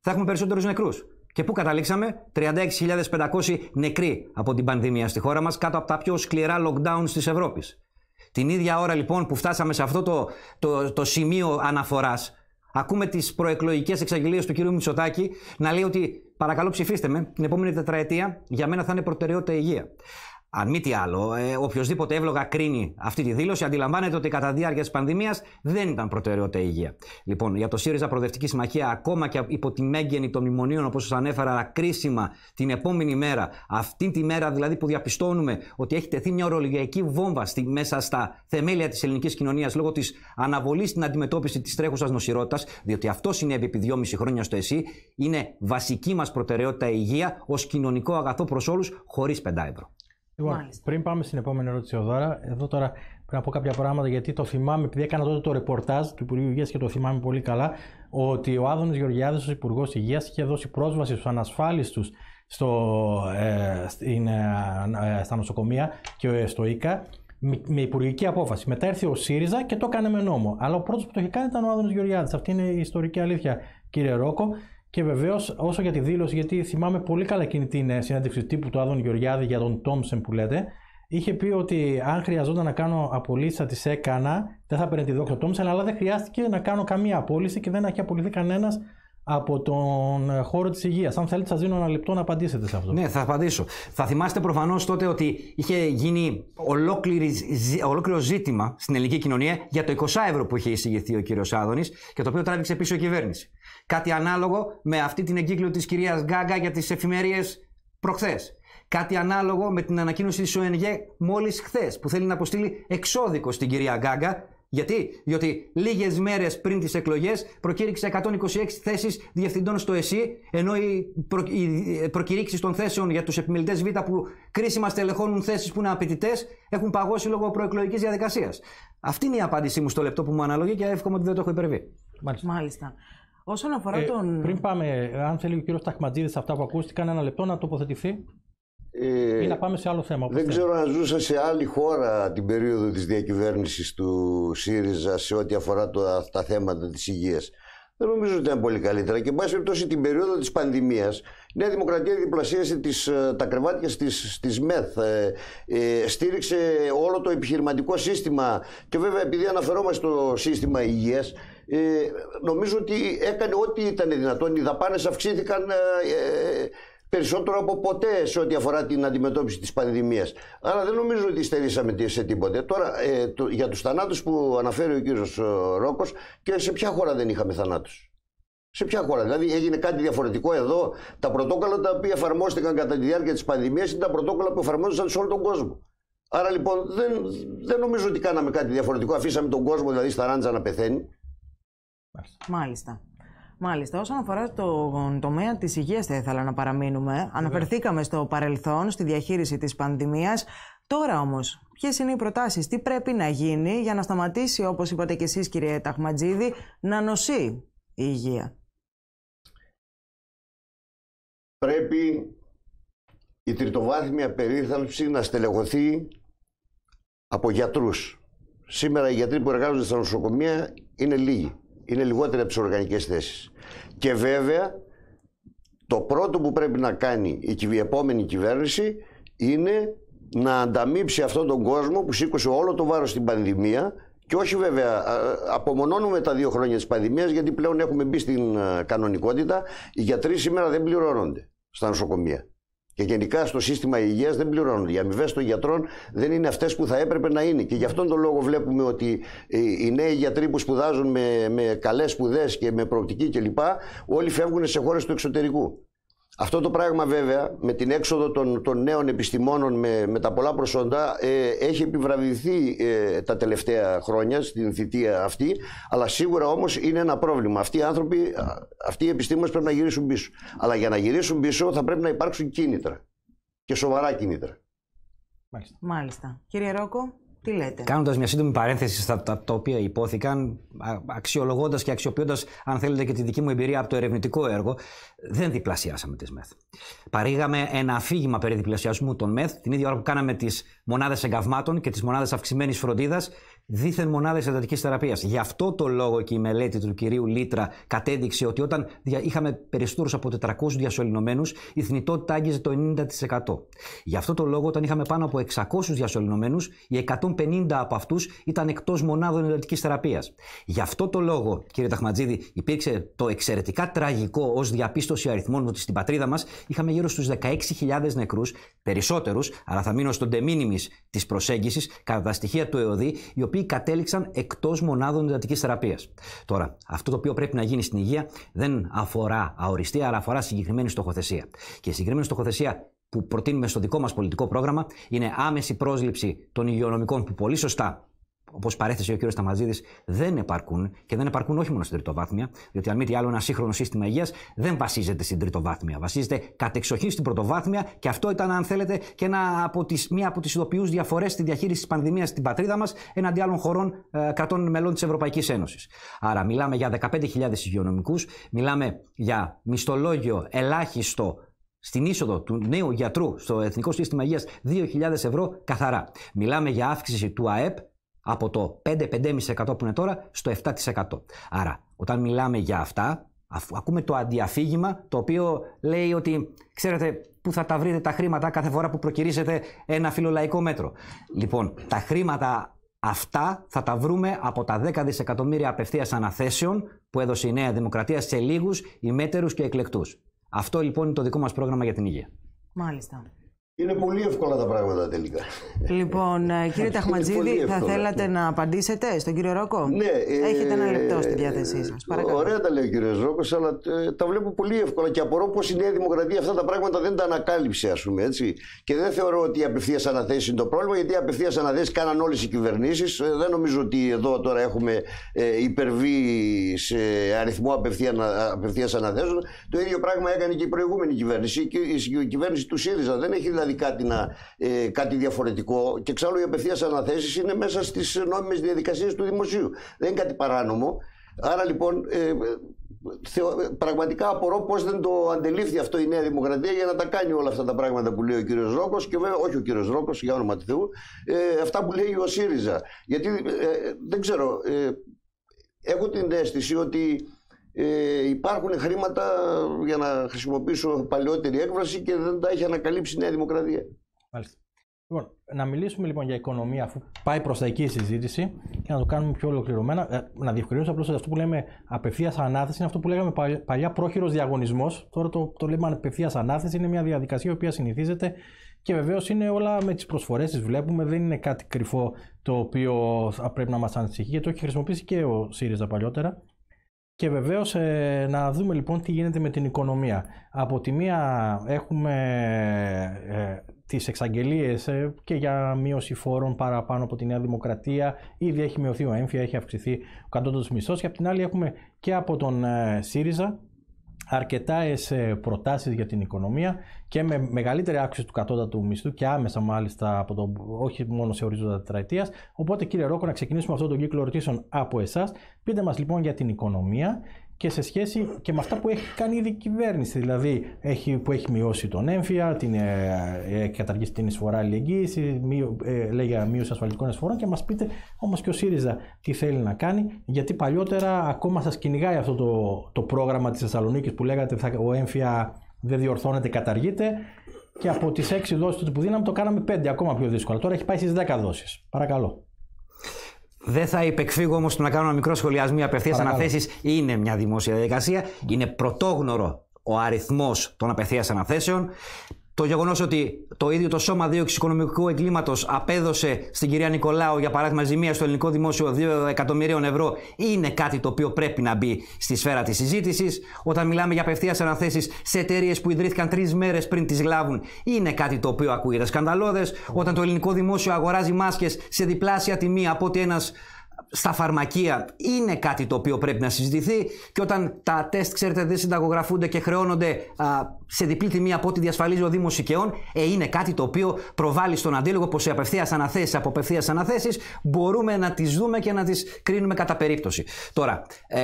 θα έχουμε περισσότερους νεκρούς. Και πού καταλήξαμε, 36.500 νεκροί από την πανδημία στη χώρα μας, κάτω από τα πιο σκληρά lockdown της Ευρώπης. Την ίδια ώρα λοιπόν που φτάσαμε σε αυτό το, το, το σημείο αναφοράς Ακούμε τις προεκλογικές εξαγγελίες του κ. Μητσοτάκη να λέει ότι παρακαλώ ψηφίστε με την επόμενη τετραετία. Για μένα θα είναι προτεραιότητα η υγεία. Αν μη τι άλλο, ε, οποιοδήποτε εύλογα κρίνει αυτή τη δήλωση αντιλαμβάνεται ότι κατά διάρκεια της πανδημίας δεν ήταν προτεραιότητα η υγεία. Λοιπόν, για το ΣΥΡΙΖΑ Προοδευτική Συμμαχία, ακόμα και υπό τη μέγενη των μνημονίων, όπως σας ανέφερα, κρίσιμα την επόμενη μέρα, αυτή τη μέρα δηλαδή που διαπιστώνουμε ότι έχει τεθεί μια ορολογιακή βόμβα στη, μέσα στα θεμέλια της ελληνικής κοινωνίας λόγω της αναβολής στην αντιμετώπιση της τρέχουσας νοσηρότητας, διότι αυτό συνέβη επί 2,5 χρόνια στο ΕΣΥ, είναι βασική μας προτεραιότητα η υγεία ως κοινωνικό αγαθό προς όλους χωρίς 5 ευρώ. Λοιπόν, πριν πάμε στην επόμενη ερώτηση, Οδώρα, εδώ τώρα πρέπει να πω κάποια πράγματα γιατί το θυμάμαι, επειδή έκανα τότε το ρεπορτάζ του Υπουργείου Υγείας και το θυμάμαι πολύ καλά, ότι ο Άδωνης Γεωργιάδης, ο Υπουργός Υγείας, είχε δώσει πρόσβαση στους ανασφάλιστους στο, ε, στην, ε, ε, στα νοσοκομεία και ε, στο ΙΚΑ με υπουργική απόφαση. Μετά έρθει ο ΣΥΡΙΖΑ και το έκανε με νόμο. Αλλά ο πρώτος που το είχε κάνει ήταν ο Άδωνο Γεωργιάδης. Αυτή είναι η ιστορική αλήθεια, κύριε Ρόκο. Και βεβαίως, όσο για τη δήλωση, γιατί θυμάμαι πολύ καλά εκείνη την ε, συνέντευξη τύπου του Άδων Γεωργιάδη για τον Τόμσεν που λέτε, είχε πει ότι αν χρειαζόταν να κάνω απολύσει θα τις έκανα, δεν θα παίρνει τη δόξα Τόμσεν, αλλά δεν χρειάστηκε να κάνω καμία απόλυση και δεν έχει απολυθεί κανένας από τον ε, χώρο της υγείας. Αν θέλετε, σας δίνω ένα λεπτό να απαντήσετε σε αυτό. Ναι, θα απαντήσω. Θα θυμάστε προφανώς τότε ότι είχε γίνει ολόκληρο ζήτημα στην ελληνική κοινωνία για το 20 ευρώ που είχε εισηγηθεί ο κύριος Άδωνης και το οποίο τράβηξε πίσω η κυβέρνηση. Κάτι ανάλογο με αυτή την εγκύκλιο της κυρίας Γκάγκα για τις εφημερίες προχθές. Κάτι ανάλογο με την ανακοίνωση της ΟΕΝΓΕ μόλις χθες, που θέλει να αποστείλει εξώδικο στην κυρία Γκάγκα γιατί, διότι λίγες μέρες πριν τις εκλογές προκήρυξε 126 θέσεις διευθυντών στο ΕΣΥ, ενώ οι, προ, οι ε, προκηρύξεις των θέσεων για τους επιμελητές Β που κρίσιμα στελεχώνουν θέσεις που είναι απαιτητές έχουν παγώσει λόγω προεκλογικής διαδικασίας. Αυτή είναι η απάντησή μου στο λεπτό που μου αναλογεί και εύχομαι ότι δεν το έχω υπερβεί. Μάλιστα. Μάλιστα. Όσον αφορά ε, τον. Πριν πάμε, αν θέλει ο κύριος Ταχματζίδης αυτά που ακούστηκαν, ένα λεπτό να τοποθετηθεί. Ε, Ή να πάμε σε άλλο θέμα. Δεν ξέρω αν ζούσα σε άλλη χώρα την περίοδο της διακυβέρνησης του ΣΥΡΙΖΑ σε ό,τι αφορά το, τα θέματα της υγείας. Δεν νομίζω ότι ήταν πολύ καλύτερα. Και, εν πάση περιπτώσει, την περίοδο της πανδημίας, η Νέα Δημοκρατία διπλασίασε τις, ε, τα κρεβάτια στις στις ΜΕΘ. Ε, ε, στήριξε όλο το επιχειρηματικό σύστημα. Και βέβαια, επειδή αναφερόμαστε στο σύστημα υγείας, ε, νομίζω ότι έκανε ό,τι ήταν δυνατόν. Οι δαπάνες αυξήθηκαν ε, ε, περισσότερο από ποτέ σε ό,τι αφορά την αντιμετώπιση της πανδημίας. Άρα δεν νομίζω ότι στερήσαμε σε τίποτε. Τώρα ε, για τους θανάτους που αναφέρει ο κύριος ε, Ρόκος και σε ποια χώρα δεν είχαμε θανάτους. Σε ποια χώρα, δηλαδή έγινε κάτι διαφορετικό εδώ. Τα πρωτόκολλα τα οποία εφαρμόστηκαν κατά τη διάρκεια της πανδημίας είναι τα πρωτόκολλα που εφαρμόζονταν σε όλο τον κόσμο. Άρα λοιπόν δεν, δεν νομίζω ότι κάναμε κάτι διαφορετικό. Αφήσαμε τον κόσμο δηλαδή στα ράντζα να πεθαίνει. Μάλιστα. Μάλιστα. Όσον αφορά τον τομέα της υγείας, θα ήθελα να παραμείνουμε. Αναφερθήκαμε στο παρελθόν, στη διαχείριση της πανδημίας. Τώρα όμως, ποιες είναι οι προτάσεις, τι πρέπει να γίνει για να σταματήσει, όπως είπατε και εσείς, κύριε Ταχματζίδη, να νοσεί η υγεία. Πρέπει η τριτοβάθμια περίθαλψη να στελεχωθεί από γιατρούς. Σήμερα οι γιατροί που εργάζονται στα νοσοκομεία είναι λίγοι. Είναι λιγότερη από τις οργανικές θέσεις. Και βέβαια, το πρώτο που πρέπει να κάνει η επόμενη κυβέρνηση είναι να ανταμείψει αυτόν τον κόσμο που σήκωσε όλο το βάρος στην πανδημία και όχι βέβαια, απομονώνουμε τα δύο χρόνια της πανδημίας γιατί πλέον έχουμε μπει στην ε, κανονικότητα. Οι γιατροί σήμερα δεν πληρώνονται στα νοσοκομεία. Και γενικά στο σύστημα υγείας δεν πληρώνονται. Οι αμοιβές των γιατρών δεν είναι αυτές που θα έπρεπε να είναι. Και γι' αυτόν τον λόγο βλέπουμε ότι οι νέοι γιατροί που σπουδάζουν με, με καλές σπουδές και με προοπτική κλπ. Όλοι φεύγουν σε χώρες του εξωτερικού. Αυτό το πράγμα βέβαια με την έξοδο των, νέων επιστημόνων με, με τα πολλά προσόντα ε, έχει επιβραβηθεί ε, τα τελευταία χρόνια στην θητεία αυτή αλλά σίγουρα όμως είναι ένα πρόβλημα. Αυτοί οι άνθρωποι, αυτοί οι επιστήμονες πρέπει να γυρίσουν πίσω. Αλλά για να γυρίσουν πίσω θα πρέπει να υπάρξουν κίνητρα και σοβαρά κίνητρα. Μάλιστα. Μάλιστα. Κύριε Ρόκο. Τι λέτε. Κάνοντας μια σύντομη παρένθεση στα τα, τα οποία υπόθηκαν, αξιολογώντας και αξιοποιώντας, αν θέλετε, και τη δική μου εμπειρία από το ερευνητικό έργο, δεν διπλασιάσαμε τις ΜΕΘ. Παρήγαμε ένα αφήγημα περί διπλασιασμού των ΜΕΘ την ίδια ώρα που κάναμε τις μονάδες εγκαυμάτων και τις μονάδες αυξημένης φροντίδας δίθεν μονάδες εντατικής θεραπείας. Γι' αυτό το λόγο και η μελέτη του κυρίου Λίτρα κατέδειξε ότι όταν είχαμε περισσότερου από 400 διασωλυνωμένου, η θνητότητα άγγιζε το 90%. Γι' αυτό το λόγο, όταν είχαμε πάνω από 600 διασωλυνωμένου, οι 150 από αυτούς ήταν εκτός μονάδων εντατικής θεραπείας. Γι' αυτό το λόγο, κύριε Ταχματζίδη, υπήρξε το εξαιρετικά τραγικό ως διαπίστωση αριθμών ότι στην πατρίδα μας είχαμε γύρω στους 16.000 νεκρούς, περισσότερους, αλλά θα μείνω στον τεμήνυμη της προσέγγισης, κατά τα στοιχεία του ΕΟΔΗ, οποίοι κατέληξαν εκτός μονάδων εντατικής θεραπείας. Τώρα, αυτό το οποίο πρέπει να γίνει στην υγεία δεν αφορά αοριστή, αλλά αφορά συγκεκριμένη στοχοθεσία. Και η συγκεκριμένη στοχοθεσία που προτείνουμε στο δικό μας πολιτικό πρόγραμμα είναι άμεση πρόσληψη των υγειονομικών που πολύ σωστά όπως παρέθεσε ο κ. Σταματζήδη, δεν επαρκούν και δεν επαρκούν όχι μόνο στην τριτοβάθμια, διότι αν μη τι άλλο, ένα σύγχρονο σύστημα υγείας δεν βασίζεται στην τριτοβάθμια. Βασίζεται κατεξοχήν στην πρωτοβάθμια και αυτό ήταν, αν θέλετε, και ένα από τις, μία από τις ειδοποιούς διαφορές στη διαχείριση της πανδημίας στην πατρίδα μας εναντί άλλων χωρών ε, κρατών μελών της Ευρωπαϊκής Ένωσης. Άρα, μιλάμε για 15.000 υγειονομικούς, μιλάμε για μισθολόγιο ελάχιστο στην είσοδο του νέου γιατρού στο Εθνικό Σύστημα Υγείας 2.000 ευρώ καθαρά. Μιλάμε για αύξηση του ΑΕΠ από το 5-5,5% που είναι τώρα στο 7%. Άρα, όταν μιλάμε για αυτά, ακούμε το αντιαφήγημα το οποίο λέει ότι ξέρετε που θα τα βρείτε τα χρήματα κάθε φορά που προκυρήσετε ένα φιλολαϊκό μέτρο. Λοιπόν, τα χρήματα αυτά θα τα βρούμε από τα 10 δισεκατομμύρια απευθείας αναθέσεων που έδωσε η Νέα Δημοκρατία σε λίγους, ημέτερους και εκλεκτούς. Αυτό λοιπόν είναι το δικό μας πρόγραμμα για την υγεία. Μάλιστα. Είναι πολύ εύκολα τα πράγματα τελικά. Λοιπόν, ε, κύριε Ταχματζίδη, θα θέλατε να απαντήσετε στον κύριο Ρόκο. Ναι, Έχετε ένα λεπτό στη ε, διάθεσή σας. Ωραία τα λέει ο κύριος Ρόκος, αλλά ε, τα βλέπω πολύ εύκολα και απορώ πω η Νέα Δημοκρατία αυτά τα πράγματα δεν τα ανακάλυψε, ας πούμε έτσι. Και δεν θεωρώ ότι οι απευθείας αναθέσεις είναι το πρόβλημα, γιατί οι απευθείας αναθέσεις κάναν όλες οι κυβερνήσεις. Δεν νομίζω ότι εδώ τώρα έχουμε υπερβεί σε αριθμό απευθεία αναθέσεων. Το ίδιο πράγμα έκανε και η προηγούμενη κυβέρνηση, η κυβέρνηση του ΣΥΡΙΖΑ. Δεν έχει δηλαδή δηλαδή κάτι, να, ε, κάτι διαφορετικό. Και εξάλλου οι απευθείας αναθέσεις είναι μέσα στις νόμιμες διαδικασίες του δημοσίου. Δεν είναι κάτι παράνομο. Άρα λοιπόν ε, ε, πραγματικά απορώ πώς δεν το αντελήφθη αυτό η Νέα Δημοκρατία για να τα κάνει όλα αυτά τα πράγματα που λέει ο κύριος Ρόκος και βέβαια όχι ο κύριος Ρόκος για όνομα του Θεού ε, αυτά που λέει ο ΣΥΡΙΖΑ γιατί ε, δεν ξέρω έχω την αίσθηση ότι ε, υπάρχουν χρήματα για να χρησιμοποιήσω παλαιότερη έκφραση και δεν τα έχει ανακαλύψει η Νέα Δημοκρατία. Μάλιστα. Λοιπόν, να μιλήσουμε λοιπόν για οικονομία, αφού πάει προς τα εκεί η συζήτηση και να το κάνουμε πιο ολοκληρωμένα. Ε, να διευκρινίσω απλώς αυτό που λέμε απευθείας ανάθεση είναι αυτό που λέγαμε παλιά πρόχειρος διαγωνισμός. Τώρα το, το λέμε απευθείας ανάθεση. Είναι μια διαδικασία η οποία συνηθίζεται και βεβαίως είναι όλα με τις προσφορές τις βλέπουμε. Δεν είναι κάτι κρυφό το οποίο πρέπει να μας ανησυχεί γιατί το έχει χρησιμοποιήσει και ο ΣΥΡΙΖΑ παλιότερα και βεβαίως ε, να δούμε λοιπόν τι γίνεται με την οικονομία. Από τη μία έχουμε ε, τις εξαγγελίες ε, και για μείωση φόρων παραπάνω από τη Νέα Δημοκρατία. Ήδη έχει μειωθεί ο έμφυα, έχει αυξηθεί ο κατώτατος μισθός. Και από την άλλη έχουμε και από τον ε, ΣΥΡΙΖΑ αρκετά ε, προτάσεις για την οικονομία και με μεγαλύτερη αύξηση του κατώτατου μισθού και άμεσα μάλιστα από το, όχι μόνο σε ορίζοντα τετραετίας. Οπότε κύριε Ρόκο να ξεκινήσουμε αυτό τον κύκλο ερωτήσεων από εσάς. Πείτε μας λοιπόν για την οικονομία, και σε σχέση και με αυτά που έχει κάνει ήδη η κυβέρνηση. Δηλαδή, έχει, που έχει μειώσει τον έμφυα, την, ε, ε καταργήσει την εισφορά αλληλεγγύης, ε, ε για μείωση ασφαλτικών εισφορών και μας πείτε όμως και ο ΣΥΡΙΖΑ τι θέλει να κάνει, γιατί παλιότερα ακόμα σας κυνηγάει αυτό το, το πρόγραμμα της Θεσσαλονίκης που λέγατε θα, ο έμφυα δεν διορθώνεται, καταργείται. Και από τις 6 δόσει που δίναμε το κάναμε 5 ακόμα πιο δύσκολα. Τώρα έχει πάει στις 10 δόσεις. Παρακαλώ. Δεν θα υπεκφύγω όμως να κάνω ένα μικρό σχολιασμό. Απευθεία αναθέσεις είναι μια δημόσια διαδικασία. Ναι. Είναι πρωτόγνωρο ο αριθμός των απευθείας αναθέσεων το γεγονός ότι το ίδιο το Σώμα Δίωξη Οικονομικού Εγκλήματος απέδωσε στην κυρία Νικολάου, για παράδειγμα, ζημία στο ελληνικό δημόσιο 2 εκατομμυρίων ευρώ, είναι κάτι το οποίο πρέπει να μπει στη σφαίρα της συζήτησης. Όταν μιλάμε για απευθείας αναθέσεις σε εταιρείες που ιδρύθηκαν τρεις μέρες πριν τις λάβουν, είναι κάτι το οποίο ακούγεται σκανδαλώδες. Όταν το ελληνικό δημόσιο αγοράζει μάσκες σε διπλάσια τιμή από ότι ένας στα φαρμακεία είναι κάτι το οποίο πρέπει να συζητηθεί και όταν τα τεστ, ξέρετε, δεν συνταγογραφούνται και χρεώνονται σε διπλή τιμή από ό,τι διασφαλίζει ο Δήμος Οικαιών, ε, είναι κάτι το οποίο προβάλλει στον αντίλογο πως σε απευθείας αναθέσεις από απευθείας αναθέσεις μπορούμε να τις δούμε και να τις κρίνουμε κατά περίπτωση. Τώρα, ε,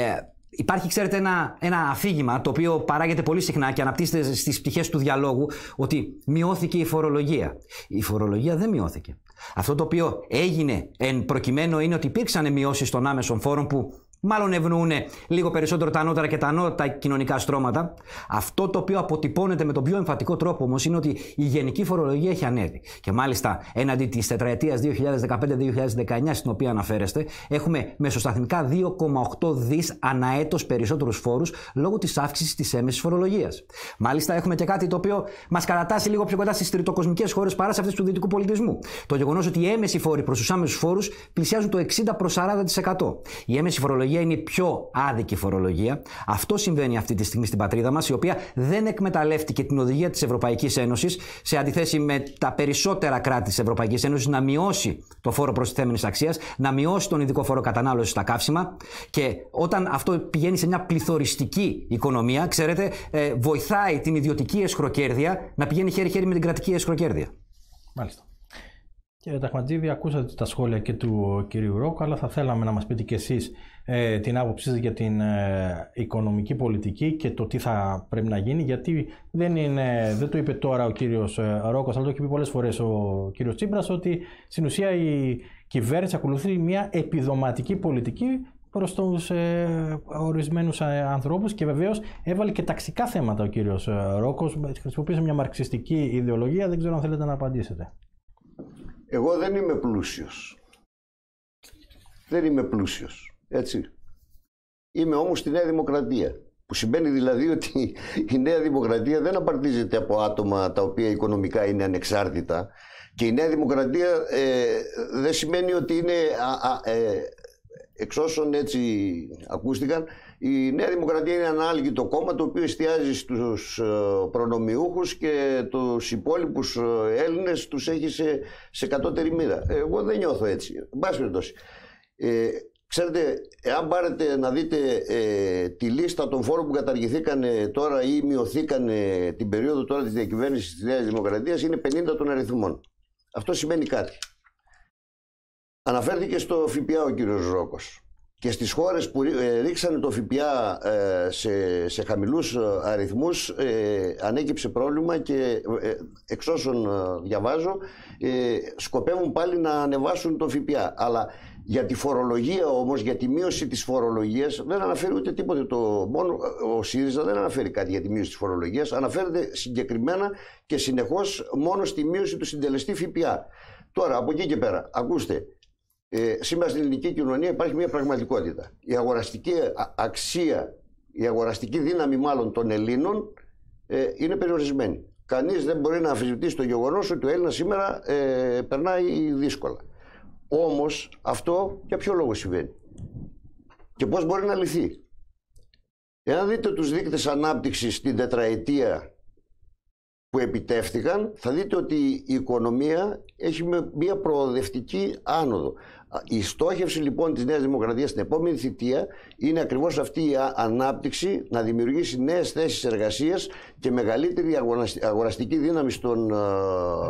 Υπάρχει, ξέρετε, ένα, ένα αφήγημα το οποίο παράγεται πολύ συχνά και αναπτύσσεται στις πτυχές του διαλόγου ότι μειώθηκε η φορολογία. Η φορολογία δεν μειώθηκε. Αυτό το οποίο έγινε εν προκειμένου είναι ότι υπήρξαν μειώσεις των άμεσων φόρων που μάλλον ευνοούν λίγο περισσότερο τα ανώτερα και τα ανώτατα κοινωνικά στρώματα. Αυτό το οποίο αποτυπώνεται με τον πιο εμφατικό τρόπο όμως είναι ότι η γενική φορολογία έχει ανέβει. Και μάλιστα έναντι της τετραετίας 2015-2019, στην οποία αναφέρεστε, έχουμε μεσοσταθμικά 2,8 δι αναέτο περισσότερους φόρους λόγω της αύξησης της έμεσης φορολογίας. Μάλιστα έχουμε και κάτι το οποίο μας κατατάσσει λίγο πιο κοντά στις τριτοκοσμικές χώρες παρά σε αυτές του δυτικού πολιτισμού. Το γεγονός ότι οι έμεση φόροι προς τους άμεσους φόρους πλησιάζουν το 60 προ 40%. Η έμεση φορολογία φορολογία είναι η πιο άδικη φορολογία. Αυτό συμβαίνει αυτή τη στιγμή στην πατρίδα μας, η οποία δεν εκμεταλλεύτηκε την οδηγία της Ευρωπαϊκής Ένωσης σε αντιθέση με τα περισσότερα κράτη της Ευρωπαϊκής Ένωσης να μειώσει το φόρο προστιθέμενης αξίας, να μειώσει τον ειδικό φόρο κατανάλωσης στα καύσιμα. Και όταν αυτό πηγαίνει σε μια πληθωριστική οικονομία, ξέρετε, ε, βοηθάει την ιδιωτική εσχροκέρδεια να πηγαίνει χέρι-χέρι με την κρατική εσχροκέρδεια. Μάλιστα. Κύριε Ταχματζίδη, ακούσατε τα σχόλια και του κυρίου Ρόκου, αλλά θα θέλαμε να μας πείτε και εσείς ε, την άποψή σας για την ε, οικονομική πολιτική και το τι θα πρέπει να γίνει, γιατί δεν, είναι, δεν το είπε τώρα ο κύριος ε, Ρόκος, αλλά το έχει πει πολλές φορές ο κύριος Τσίπρας, ότι στην ουσία η κυβέρνηση ακολουθεί μια επιδοματική πολιτική προς τους ε, ορισμένους ανθρώπους και βεβαίως έβαλε και ταξικά θέματα ο κύριος Ρόκος, χρησιμοποίησε μια μαρξιστική ιδεολογία, δεν ξέρω αν θέλετε να απαντήσετε. Εγώ δεν είμαι πλούσιος. Δεν είμαι πλούσιος, έτσι. Είμαι όμως στη Νέα Δημοκρατία. Που σημαίνει δηλαδή ότι η Νέα Δημοκρατία δεν απαρτίζεται από άτομα τα οποία οικονομικά είναι ανεξάρτητα και η Νέα Δημοκρατία ε, δεν σημαίνει ότι είναι, α, ε, εξ όσων έτσι ακούστηκαν, η Νέα Δημοκρατία είναι ένα το κόμμα το οποίο εστιάζει στους ε, προνομιούχους και τους υπόλοιπους ε, Έλληνες τους έχει σε, σε κατώτερη μοίρα. Εγώ δεν νιώθω έτσι. Μπάς Ε, ξέρετε, εάν πάρετε να δείτε ε, τη λίστα των φόρων που καταργηθήκαν τώρα ή μειωθήκαν την περίοδο τώρα της διακυβέρνησης της Νέας Δημοκρατίας είναι 50 των αριθμών. Αυτό σημαίνει κάτι. Αναφέρθηκε στο ΦΠΑ ο κύριος Ρόκος και στις χώρες που ε, ρίξανε το ΦΠΑ ε, σε, σε χαμηλούς ε, αριθμούς ανέκυψε πρόβλημα και εξ όσων διαβάζω σκοπεύουν πάλι να ανεβάσουν το ΦΠΑ. Αλλά για τη φορολογία όμως, για τη μείωση της φορολογίας δεν αναφέρει ούτε τίποτε το μόνο, ο ΣΥΡΙΖΑ δεν αναφέρει κάτι για τη μείωση της φορολογίας, αναφέρεται συγκεκριμένα και συνεχώς μόνο στη μείωση του συντελεστή ΦΠΑ. Τώρα από εκεί και πέρα, ακούστε, ε, σήμερα στην ελληνική κοινωνία υπάρχει μια πραγματικότητα. Η αγοραστική αξία, η αγοραστική δύναμη μάλλον των Ελλήνων ε, είναι περιορισμένη. Κανείς δεν μπορεί να αμφισβητήσει το γεγονός ότι ο Έλληνας σήμερα ε, περνάει δύσκολα. Όμως αυτό για ποιο λόγο συμβαίνει και πώς μπορεί να λυθεί. Εάν δείτε τους δείκτες ανάπτυξης στην τετραετία που επιτεύχθηκαν, θα δείτε ότι η οικονομία έχει μια προοδευτική άνοδο. Η στόχευση λοιπόν της Νέας Δημοκρατίας στην επόμενη θητεία είναι ακριβώς αυτή η ανάπτυξη να δημιουργήσει νέες θέσεις εργασίας και μεγαλύτερη αγοραστική δύναμη στον, ε,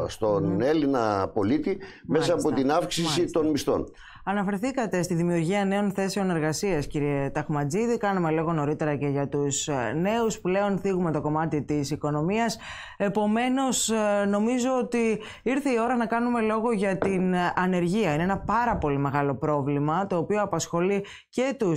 στον ναι. Έλληνα πολίτη μέσα από την αύξηση των μισθών. Αναφερθήκατε στη δημιουργία νέων θέσεων εργασίας, κύριε Ταχματζίδη. Κάναμε λόγο νωρίτερα και για τους ε, νέους. Πλέον θίγουμε το κομμάτι της οικονομίας. Επομένως, ε, νομίζω ότι ήρθε η ώρα να κάνουμε λόγο για την ε, ανεργία. Είναι ένα πάρα πολύ μεγάλο πρόβλημα, το οποίο απασχολεί και τους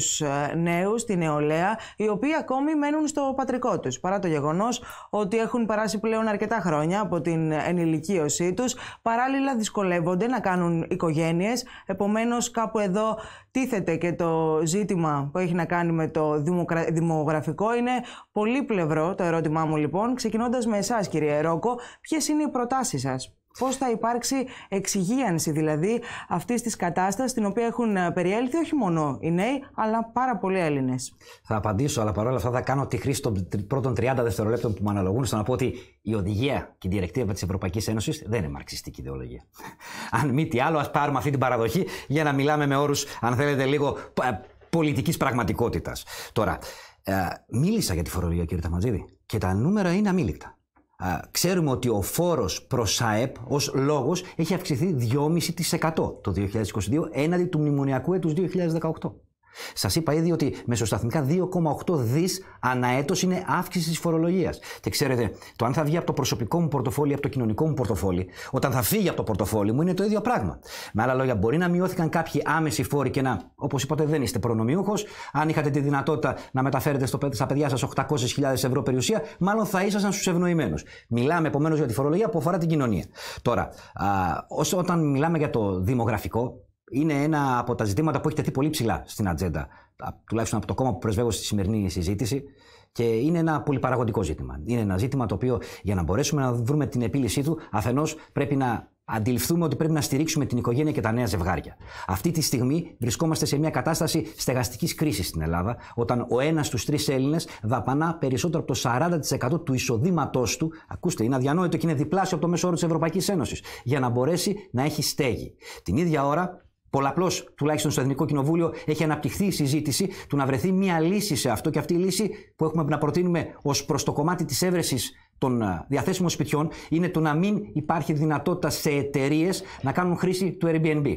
νέου, την νεολαία, οι οποίοι ακόμη μένουν στο πατρικό τους. Παρά το γεγονός ότι έχουν περάσει πλέον αρκετά χρόνια από την ενηλικίωσή τους, παράλληλα δυσκολεύονται να κάνουν οικογένειες. Επομένως, κάπου εδώ τίθεται και το ζήτημα που έχει να κάνει με το δημογραφικό. Είναι πολύπλευρο το ερώτημά μου λοιπόν. Ξεκινώντας με εσάς κύριε Ρόκο, ποιες είναι οι προτάσεις σας. Πώς θα υπάρξει εξυγίανση δηλαδή αυτής της κατάστασης στην οποία έχουν ε, περιέλθει όχι μόνο οι νέοι, αλλά πάρα πολλοί Έλληνες. Θα απαντήσω, αλλά παρόλα αυτά θα κάνω τη χρήση των πρώτων 30 δευτερολέπτων που μου αναλογούν στο να πω ότι η οδηγία και η διεκτήβα της Ευρωπαϊκής Ένωσης δεν είναι μαρξιστική ιδεολογία. Αν μη τι άλλο, ας πάρουμε αυτή την παραδοχή για να μιλάμε με όρους, αν θέλετε, λίγο ε, πολιτικής πραγματικότητας. Τώρα, ε, μίλησα για τη φορολογία, κύριε Ταματζίδη, και τα νούμερα είναι αμήλικτα ξέρουμε ότι ο φόρος προς ΑΕΠ ως λόγος έχει αυξηθεί 2,5% το 2022 έναντι του μνημονιακού έτους 2018. Σας είπα ήδη ότι μεσοσταθμικά 2,8 δι αναέτο είναι αύξηση της φορολογίας. Και ξέρετε, το αν θα βγει από το προσωπικό μου πορτοφόλι, από το κοινωνικό μου πορτοφόλι, όταν θα φύγει από το πορτοφόλι μου είναι το ίδιο πράγμα. Με άλλα λόγια, μπορεί να μειώθηκαν κάποιοι άμεση φόροι και να, όπως είπατε, δεν είστε προνομιούχος. Αν είχατε τη δυνατότητα να μεταφέρετε στα παιδιά σας 800.000 ευρώ περιουσία, μάλλον θα ήσασταν στους ευνοημένους. Μιλάμε επομένως για τη φορολογία που αφορά την κοινωνία. Τώρα, α, όταν μιλάμε για το δημογραφικό, είναι ένα από τα ζητήματα που έχει τεθεί πολύ ψηλά στην ατζέντα, τουλάχιστον από το κόμμα που πρεσβεύω στη σημερινή συζήτηση. Και είναι ένα πολυπαραγωγικό ζήτημα. Είναι ένα ζήτημα το οποίο για να μπορέσουμε να βρούμε την επίλυσή του, αφενός πρέπει να αντιληφθούμε ότι πρέπει να στηρίξουμε την οικογένεια και τα νέα ζευγάρια. Αυτή τη στιγμή βρισκόμαστε σε μια κατάσταση στεγαστικής κρίσης στην Ελλάδα, όταν ο ένας στους τρεις Έλληνες δαπανά περισσότερο από το 40% του εισοδήματός του, ακούστε, είναι αδιανόητο και είναι διπλάσιο από το μέσο όρο της Ευρωπαϊκής Ένωσης, για να μπορέσει να έχει στέγη. Την ίδια ώρα, Πολλαπλώς, τουλάχιστον στο Εθνικό Κοινοβούλιο, έχει αναπτυχθεί η συζήτηση του να βρεθεί μια λύση σε αυτό. Και αυτή η λύση που έχουμε να προτείνουμε ως προς το κομμάτι της έβρεσης των ε, διαθέσιμων σπιτιών είναι το να μην υπάρχει δυνατότητα σε εταιρείες να κάνουν χρήση του Airbnb.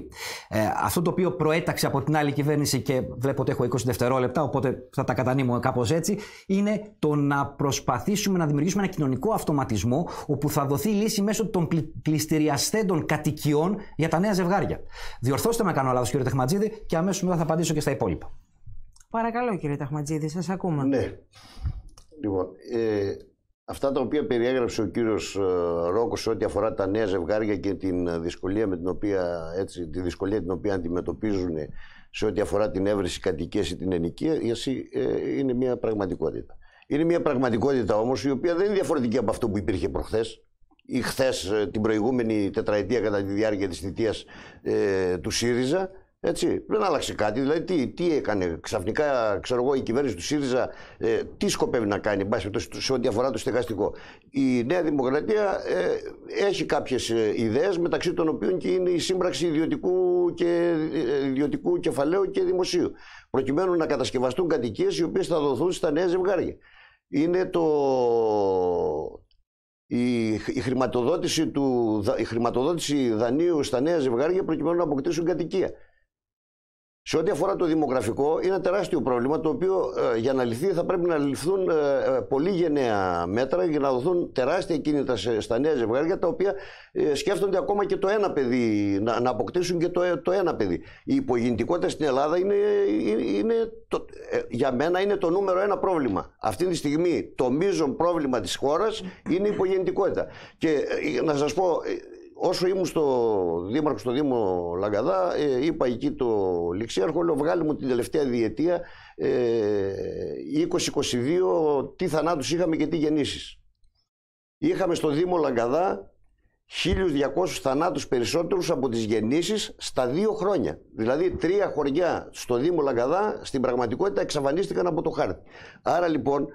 Ε, αυτό το οποίο προέταξε από την άλλη κυβέρνηση και βλέπω ότι έχω 20 δευτερόλεπτα, οπότε θα τα κατανείμω κάπως έτσι, είναι το να προσπαθήσουμε να δημιουργήσουμε ένα κοινωνικό αυτοματισμό όπου θα δοθεί λύση μέσω των πληστηριαστέντων κατοικιών για τα νέα ζευγάρια. Διορθώστε με κάνω λάθος, κύριε Τεχματζίδη, και αμέσως μετά θα απαντήσω και στα υπόλοιπα. Παρακαλώ, κύριε Ταχματζίδη, σας ακούμε. Ναι. Λοιπόν, ε, Αυτά τα οποία περιέγραψε ο κύριος ε, Ρόκος ό,τι αφορά τα νέα ζευγάρια και την ε, δυσκολία με την οποία, έτσι, τη δυσκολία την οποία αντιμετωπίζουν σε ό,τι αφορά την έβρεση κατοικία ή την ενοικίαση ε, είναι μια πραγματικότητα. Είναι μια πραγματικότητα όμως η την ενοικια ειναι μια πραγματικοτητα ειναι μια πραγματικοτητα ομως η οποια δεν είναι διαφορετική από αυτό που υπήρχε προχθές, ή χθες ε, την προηγούμενη τετραετία κατά τη διάρκεια της θητείας του ΣΥΡΙΖΑ έτσι, δεν άλλαξε κάτι. Δηλαδή, τι, έκανε ξαφνικά, ξέρω εγώ, η κυβέρνηση του ΣΥΡΙΖΑ, ε, τι σκοπεύει να κάνει, σε ό,τι αφορά το στεγαστικό. Η Νέα Δημοκρατία ε, έχει κάποιες ε, ιδέες, μεταξύ των οποίων και είναι η σύμπραξη ιδιωτικού, και, ιδιωτικού κεφαλαίου και δημοσίου, προκειμένου να κατασκευαστούν κατοικίες οι οποίες θα δοθούν στα νέα ζευγάρια. Είναι το, η, χρηματοδότηση του, η χρηματοδότηση δανείου στα νέα ζευγάρια προκειμένου να αποκτήσουν κατοικία. Σε ό,τι αφορά το δημογραφικό, είναι ένα τεράστιο πρόβλημα το οποίο ε, για να λυθεί θα πρέπει να ληφθούν ε, ε, πολύ γενναία μέτρα για να δοθούν τεράστια κίνητα σε, στα νέα ζευγάρια τα οποία σκέφτονται ακόμα και το ένα παιδί, να, να αποκτήσουν και το, το ένα παιδί. Η υπογεννητικότητα στην Ελλάδα είναι, είναι για μένα είναι το νούμερο ένα πρόβλημα. Αυτή τη στιγμή το μείζον πρόβλημα της χώρας είναι η υπογεννητικότητα. Και να σας πω, όσο ήμουν στο Δήμαρχο, στο Δήμο Λαγκαδά, ε, είπα εκεί το ληξίαρχο, λέω βγάλει μου την τελευταία διετία ε, 20-22 τι θανάτους είχαμε και τι γεννήσεις. Είχαμε στο Δήμο Λαγκαδά 1.200 θανάτους περισσότερους από τις γεννήσεις στα δύο χρόνια. Δηλαδή τρία χωριά στο Δήμο Λαγκαδά στην πραγματικότητα εξαφανίστηκαν από το χάρτη. Άρα λοιπόν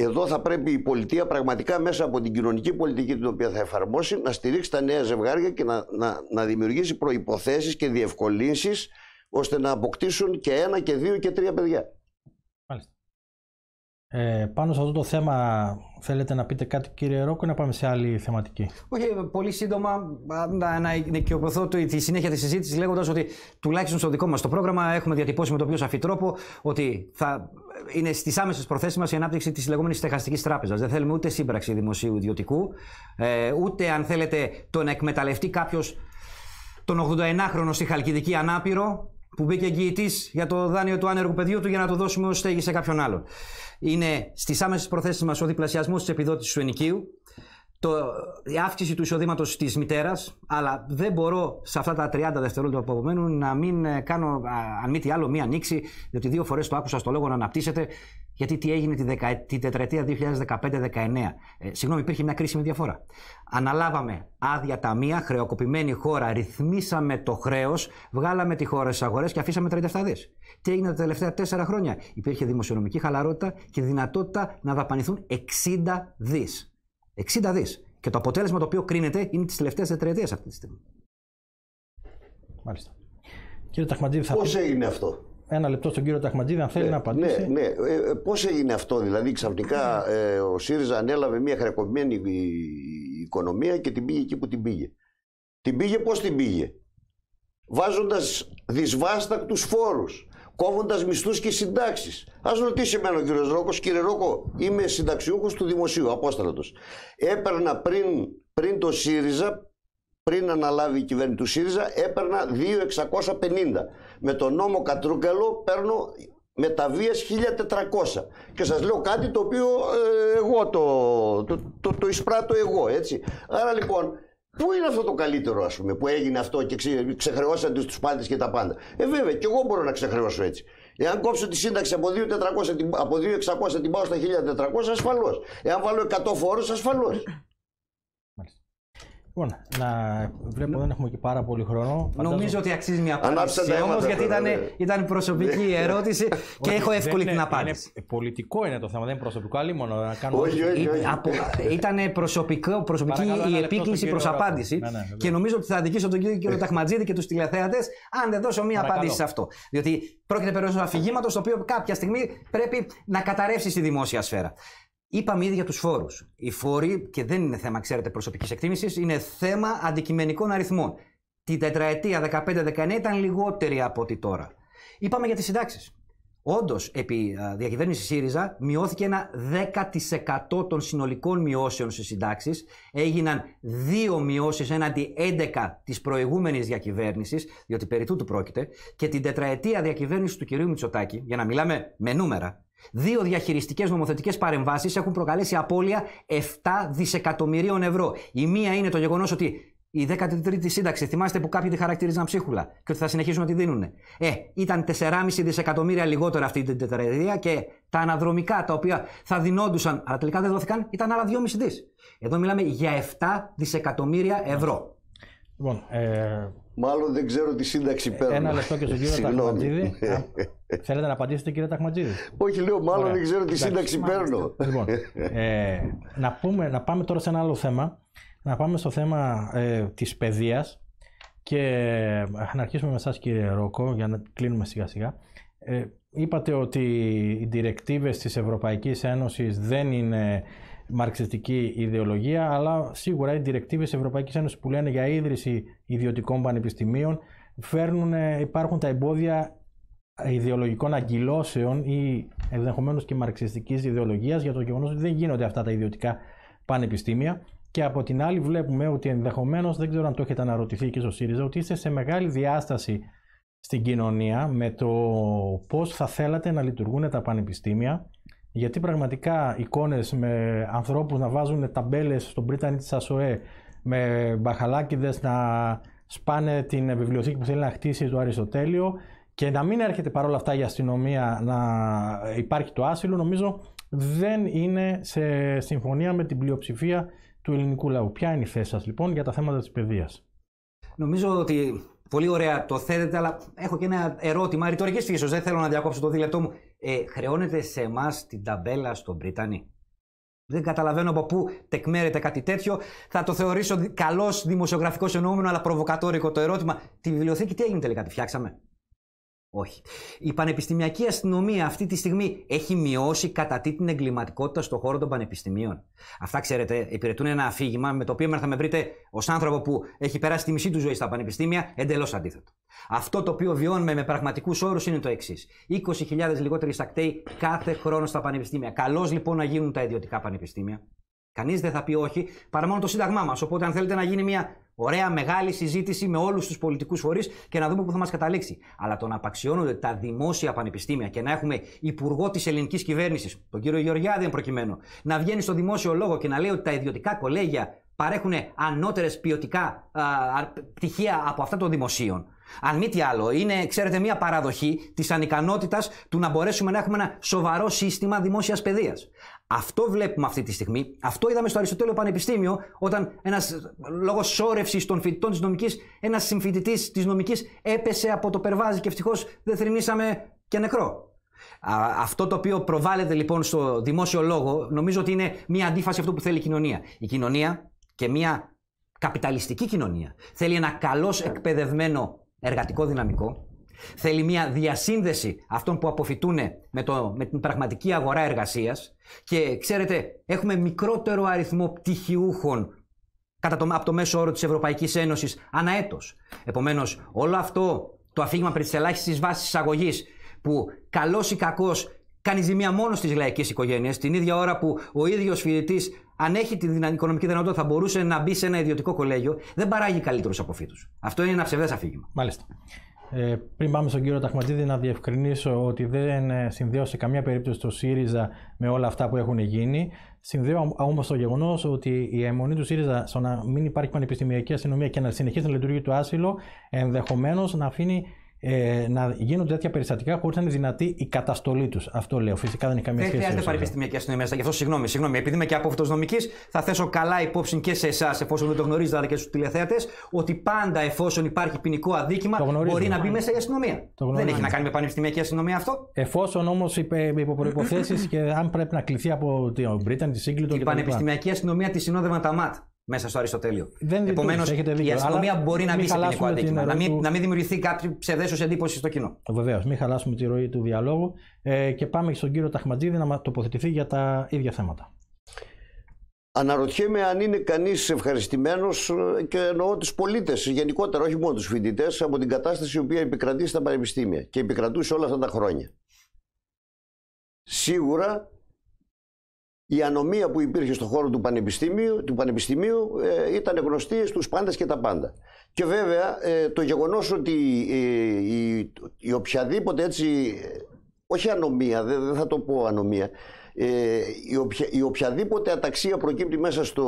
εδώ θα πρέπει η πολιτεία πραγματικά μέσα από την κοινωνική πολιτική την οποία θα εφαρμόσει να στηρίξει τα νέα ζευγάρια και να, να, να δημιουργήσει προϋποθέσεις και διευκολύνσεις ώστε να αποκτήσουν και ένα και δύο και τρία παιδιά. Ε, πάνω σε αυτό το θέμα θέλετε να πείτε κάτι κύριε Ρόκο να πάμε σε άλλη θεματική. Όχι, ε, πολύ σύντομα να, να τη συνέχεια της συζήτησης λέγοντας ότι τουλάχιστον στο δικό μας το πρόγραμμα έχουμε διατυπώσει με τον πιο σαφή τρόπο ότι θα ε, είναι στις άμεσες προθέσεις μας η ανάπτυξη της λεγόμενης στεχαστικής τράπεζας. Δεν θέλουμε ούτε σύμπραξη δημοσίου ιδιωτικού, ε, ούτε αν θέλετε το να εκμεταλλευτεί κάποιος τον 89 χρονο στη Χαλκιδική ανάπηρο που μπήκε εγγυητής για το δάνειο του άνεργου παιδιού του για να το δώσουμε ως στέγη σε κάποιον άλλον. Είναι στις άμεσες προθέσεις μας ο διπλασιασμός της επιδότησης του ενοικίου το, η αύξηση του εισοδήματος της μητέρας, αλλά δεν μπορώ σε αυτά τα 30 δευτερόλεπτα που απομένουν να μην ε, κάνω, αν μη τι άλλο, μία ανοίξη, διότι δύο φορές το άκουσα στο λόγο να αναπτύσσεται, γιατί τι έγινε τη, δεκα, τη τετραετία 2015-19. Ε, συγγνώμη, υπήρχε μια κρίσιμη διαφορά. Αναλάβαμε άδεια ταμεία, χρεοκοπημένη χώρα, ρυθμίσαμε το χρέος, βγάλαμε τη χώρα στις αγορές και αφήσαμε 37 δις. Τι έγινε τα τελευταία 4 χρόνια. Υπήρχε δημοσιονομική χαλαρότητα και δυνατότητα να δαπανηθούν 60 δι. 60 δις. Και το αποτέλεσμα το οποίο κρίνεται είναι τις τελευταίες τετραετίες αυτή τη στιγμή. Μάλιστα. Κύριε Ταχματζίδη, θα Πώ έγινε αυτό. Ένα λεπτό στον κύριο Ταχματζίδη, αν θέλει ναι, να απαντήσει. Ναι, ναι. Ε, Πώ έγινε αυτό, δηλαδή ξαφνικά ναι. ε, ο ΣΥΡΙΖΑ ανέλαβε μια χρεοκοπημένη οικονομία και την πήγε εκεί που την πήγε. Την πήγε πώς την πήγε. Βάζοντας δυσβάστακτους φόρους κόβοντας μισθούς και συντάξεις. Ας ρωτήσει εμένα ο κύριος Ρόκος, κύριε Ρόκο, είμαι συνταξιούχος του δημοσίου, απόστρατος. Έπαιρνα πριν, πριν το ΣΥΡΙΖΑ, πριν αναλάβει η κυβέρνηση του ΣΥΡΙΖΑ, έπαιρνα 2.650. Με τον νόμο Κατρούγκαλο παίρνω μεταβίας 1400 και σας λέω κάτι το οποίο ε, εγώ το, το, το, το εισπράττω εγώ έτσι άρα λοιπόν Πού είναι αυτό το καλύτερο, ας πούμε, που έγινε αυτό και ξεχρεώσαν τους πάντες και τα πάντα. Ε, βέβαια, κι εγώ μπορώ να ξεχρεώσω έτσι. Εάν κόψω τη σύνταξη από 2.600 από 2.600 την πάω στα 1.400, ασφαλώς. Εάν βάλω 100 φόρους, ασφαλώς. Λοιπόν, να βλέπω δεν έχουμε και πάρα πολύ χρόνο. Νομίζω ότι αξίζει μια απάντηση. Όμω, γιατί ήταν, ήταν προσωπική ναι. ερώτηση και έχω εύκολη την απάντηση. Είναι, πολιτικό είναι το θέμα, δεν είναι προσωπικό. Άλλη μόνο να κάνω. Όχι, όχι, όχι. Ήταν προσωπικό, προσωπική η επίκληση προ απάντηση. Ναι, ναι, και νομίζω ότι θα αντικείσω τον κύριο Ταχματζίδη και τους τηλεθέατες αν δεν δώσω μια απάντηση σε αυτό. Διότι πρόκειται περίπου ένα αφηγήματος το οποίο κάποια στιγμή πρέπει να καταρρεύσει στη δημόσια σφαίρα. Είπαμε ήδη για τους φόρους. Οι φόροι, και δεν είναι θέμα, ξέρετε, προσωπικής εκτίμησης, είναι θέμα αντικειμενικών αριθμών. Την τετραετία 15-19 ήταν λιγότερη από ό,τι τώρα. Είπαμε για τις συντάξεις. Όντως, επί διακυβέρνησης ΣΥΡΙΖΑ μειώθηκε ένα 10% των συνολικών μειώσεων στις συντάξεις. Έγιναν δύο μειώσεις έναντι 11 της προηγούμενης διακυβέρνησης, διότι περί τούτου πρόκειται. Και την τετραετία διακυβέρνηση του κυρίου Μητσοτάκη, για να μιλάμε με νούμερα, Δύο διαχειριστικές νομοθετικές παρεμβάσεις έχουν προκαλέσει απώλεια 7 δισεκατομμυρίων ευρώ. Η μία είναι το γεγονός ότι η 13η σύνταξη, θυμάστε που κάποιοι τη χαρακτήριζαν ψίχουλα και ότι θα συνεχίσουν να τη δίνουν. Ε, ήταν 4,5 δισεκατομμύρια λιγότερα αυτή την τετραετία και τα αναδρομικά τα οποία θα δινόντουσαν, αλλά τελικά δεν δόθηκαν, ήταν άλλα 2,5 δις. Εδώ μιλάμε για 7 δισεκατομμύρια ευρώ. Λοιπόν, ε, Μάλλον δεν ξέρω τη σύνταξη ε, παίρνω. Ένα λεπτό και στον κύριο Ταχματζίδη. Θέλετε να απαντήσετε, κύριε Ταχματζίδη. Όχι, λέω, μάλλον δεν ξέρω τη σύνταξη παίρνω. Λοιπόν, ε, να, πούμε, να πάμε τώρα σε ένα άλλο θέμα. Να πάμε στο θέμα ε, της παιδείας. Και ε, να αρχίσουμε με εσάς, κύριε Ρόκο, για να κλείνουμε σιγά-σιγά. Ε, είπατε ότι οι διρεκτίβες της Ευρωπαϊκής Ένωσης δεν είναι μαρξιστική ιδεολογία, αλλά σίγουρα οι διεκτήβες τη Ευρωπαϊκής Ένωσης που λένε για ίδρυση ιδιωτικών πανεπιστημίων φέρνουν, ε, υπάρχουν τα εμπόδια ιδεολογικών αγκυλώσεων ή ενδεχομένως και μαρξιστικής ιδεολογίας για το γεγονός ότι δεν γίνονται αυτά τα ιδιωτικά πανεπιστήμια. Και από την άλλη, βλέπουμε ότι ενδεχομένως, δεν ξέρω αν το έχετε αναρωτηθεί και στο ΣΥΡΙΖΑ, ότι είστε σε μεγάλη διάσταση στην κοινωνία με το πώς θα θέλατε να λειτουργούν τα πανεπιστήμια γιατί πραγματικά εικόνες με ανθρώπους να βάζουν ταμπέλες στον πρίτανη της ΑΣΟΕ, με μπαχαλάκιδες να σπάνε την βιβλιοθήκη που θέλει να χτίσει το Αριστοτέλειο και να μην έρχεται παρόλα αυτά η αστυνομία να υπάρχει το άσυλο, νομίζω δεν είναι σε συμφωνία με την πλειοψηφία του ελληνικού λαού. Ποια είναι η θέση σας λοιπόν για τα θέματα της παιδείας. Νομίζω ότι πολύ ωραία το θέτετε, αλλά έχω και ένα ερώτημα ρητορικής φύση. Δεν θέλω να διακόψω το δίλεπτό μου ε, χρεώνεται σε εμάς την ταμπέλα στον Πρίτανη. Δεν καταλαβαίνω από πού τεκμέρεται κάτι τέτοιο. Θα το θεωρήσω καλός δημοσιογραφικός εννοούμενο, αλλά προβοκατόρικο το ερώτημα. Τη βιβλιοθήκη τι έγινε τελικά, τη φτιάξαμε. Όχι. Η πανεπιστημιακή αστυνομία αυτή τη στιγμή έχει μειώσει κατά τι την εγκληματικότητα στον χώρο των πανεπιστημίων. Αυτά, ξέρετε, υπηρετούν ένα αφήγημα με το οποίο θα με βρείτε ως άνθρωπο που έχει περάσει τη μισή του ζωή στα πανεπιστήμια εντελώς αντίθετο. Αυτό το οποίο βιώνουμε με πραγματικούς όρους είναι το εξής. 20.000 λιγότεροι στακτέοι κάθε χρόνο στα πανεπιστήμια. Καλώς λοιπόν να γίνουν τα ιδιωτικά πανεπιστήμια. Κανείς δεν θα πει όχι παρά μόνο το Σύνταγμά μας. Οπότε, αν θέλετε να γίνει μια ωραία μεγάλη συζήτηση με όλους τους πολιτικούς φορείς και να δούμε πού θα μας καταλήξει. Αλλά το να απαξιώνονται τα δημόσια πανεπιστήμια και να έχουμε υπουργό της ελληνικής κυβέρνησης, τον κύριο Γεωργιάδη εν προκειμένου, να βγαίνει στο δημόσιο λόγο και να λέει ότι τα ιδιωτικά κολέγια παρέχουν ανώτερες ποιοτικά πτυχία από αυτά των δημοσίων. Αν μη τι άλλο, είναι, ξέρετε, μια παραδοχή της ανικανότητας του να μπορέσουμε να έχουμε ένα σοβαρό σύστημα δημόσιας παιδείας. Αυτό βλέπουμε αυτή τη στιγμή. Αυτό είδαμε στο Αριστοτέλειο Πανεπιστήμιο, όταν ένας λόγω σόρευσης των φοιτητών της νομικής, ένας συμφοιτητής της νομικής έπεσε από το περβάζι και ευτυχώς δεν θρυνήσαμε και νεκρό. Αυτό το οποίο προβάλλεται λοιπόν στο δημόσιο λόγο, νομίζω ότι είναι μια αντίφαση αυτού που θέλει η κοινωνία. Η κοινωνία και μια καπιταλιστική κοινωνία θέλει ένα καλώς εκπαιδευμένο εργατικό δυναμικό, Θέλει μια διασύνδεση αυτών που αποφυτούν με, με την πραγματική αγορά εργασίας. Και ξέρετε, έχουμε μικρότερο αριθμό πτυχιούχων κατά το, από το μέσο όρο της Ευρωπαϊκής Ένωσης ανά έτος. Επομένως, όλο αυτό το αφήγημα περί της ελάχιστης βάσης εισαγωγής που καλός ή κακός κάνει ζημία μόνος στις λαϊκές οικογένειες, την ίδια ώρα που ο ίδιος φοιτητής, αν έχει την οικονομική δυνατότητα, θα μπορούσε να μπει σε ένα ιδιωτικό κολέγιο, δεν παράγει καλύτερους αποφύτους. Αυτό είναι ένα ψευδές αφήγημα. Μάλιστα. Ε, πριν πάμε στον κύριο Ταχματζίδη, να διευκρινίσω ότι δεν ε, συνδέω σε καμία περίπτωση το ΣΥΡΙΖΑ με όλα αυτά που έχουν γίνει. Συνδέω όμως το γεγονός ότι η αιμονή του ΣΥΡΙΖΑ στο να μην υπάρχει πανεπιστημιακή αστυνομία και να συνεχίσει να λειτουργεί το άσυλο ενδεχομένως να αφήνει ε, να γίνονται τέτοια περιστατικά χωρί να είναι δυνατή η καταστολή τους. Αυτό λέω. Φυσικά δεν έχει καμία σχέση. Δεν χρειάζεται πανεπιστημιακή αστυνομία. Γι' αυτό συγγνώμη, συγγνώμη. Επειδή είμαι και απόφυτο νομικής, θα θέσω καλά υπόψη και σε εσάς, εφόσον δεν το γνωρίζετε, αλλά και στους τηλεθέατες, ότι πάντα εφόσον υπάρχει ποινικό αδίκημα, μπορεί να μπει μέσα η αστυνομία. δεν έχει να κάνει με πανεπιστημιακή αστυνομία αυτό. Εφόσον όμως υπό προποθέσει και αν πρέπει να κληθεί από την Britain, τη Σύγκλιτο. Η πανεπιστημιακή αστυνομία τη συνόδευαν τα ΜΑΤ μέσα στο Αριστοτέλειο. Δεν Επομένω, η αστυνομία μπορεί να μπει σε ποινικό αντίκτυπο. Να μην, του... να μην δημιουργηθεί κάποια ψευδέσω εντύπωση στο κοινό. Βεβαίως, μην χαλάσουμε τη ροή του διαλόγου. Ε, και πάμε στον κύριο Ταχματζίδη να τοποθετηθεί για τα ίδια θέματα. Αναρωτιέμαι αν είναι κανείς ευχαριστημένος ε, και εννοώ τους πολίτες γενικότερα, όχι μόνο τους φοιτητές, από την κατάσταση η οποία επικρατεί στα πανεπιστήμια και επικρατούσε όλα αυτά τα χρόνια. Σίγουρα η ανομία που υπήρχε στον χώρο του Πανεπιστημίου, του πανεπιστημίου ε, ήταν γνωστή στους πάντες και τα πάντα. Και βέβαια ε, το γεγονός ότι ε, η, η οποιαδήποτε έτσι, όχι ανομία, δεν, θα το πω ανομία, η, η οποιαδήποτε αταξία προκύπτει μέσα στο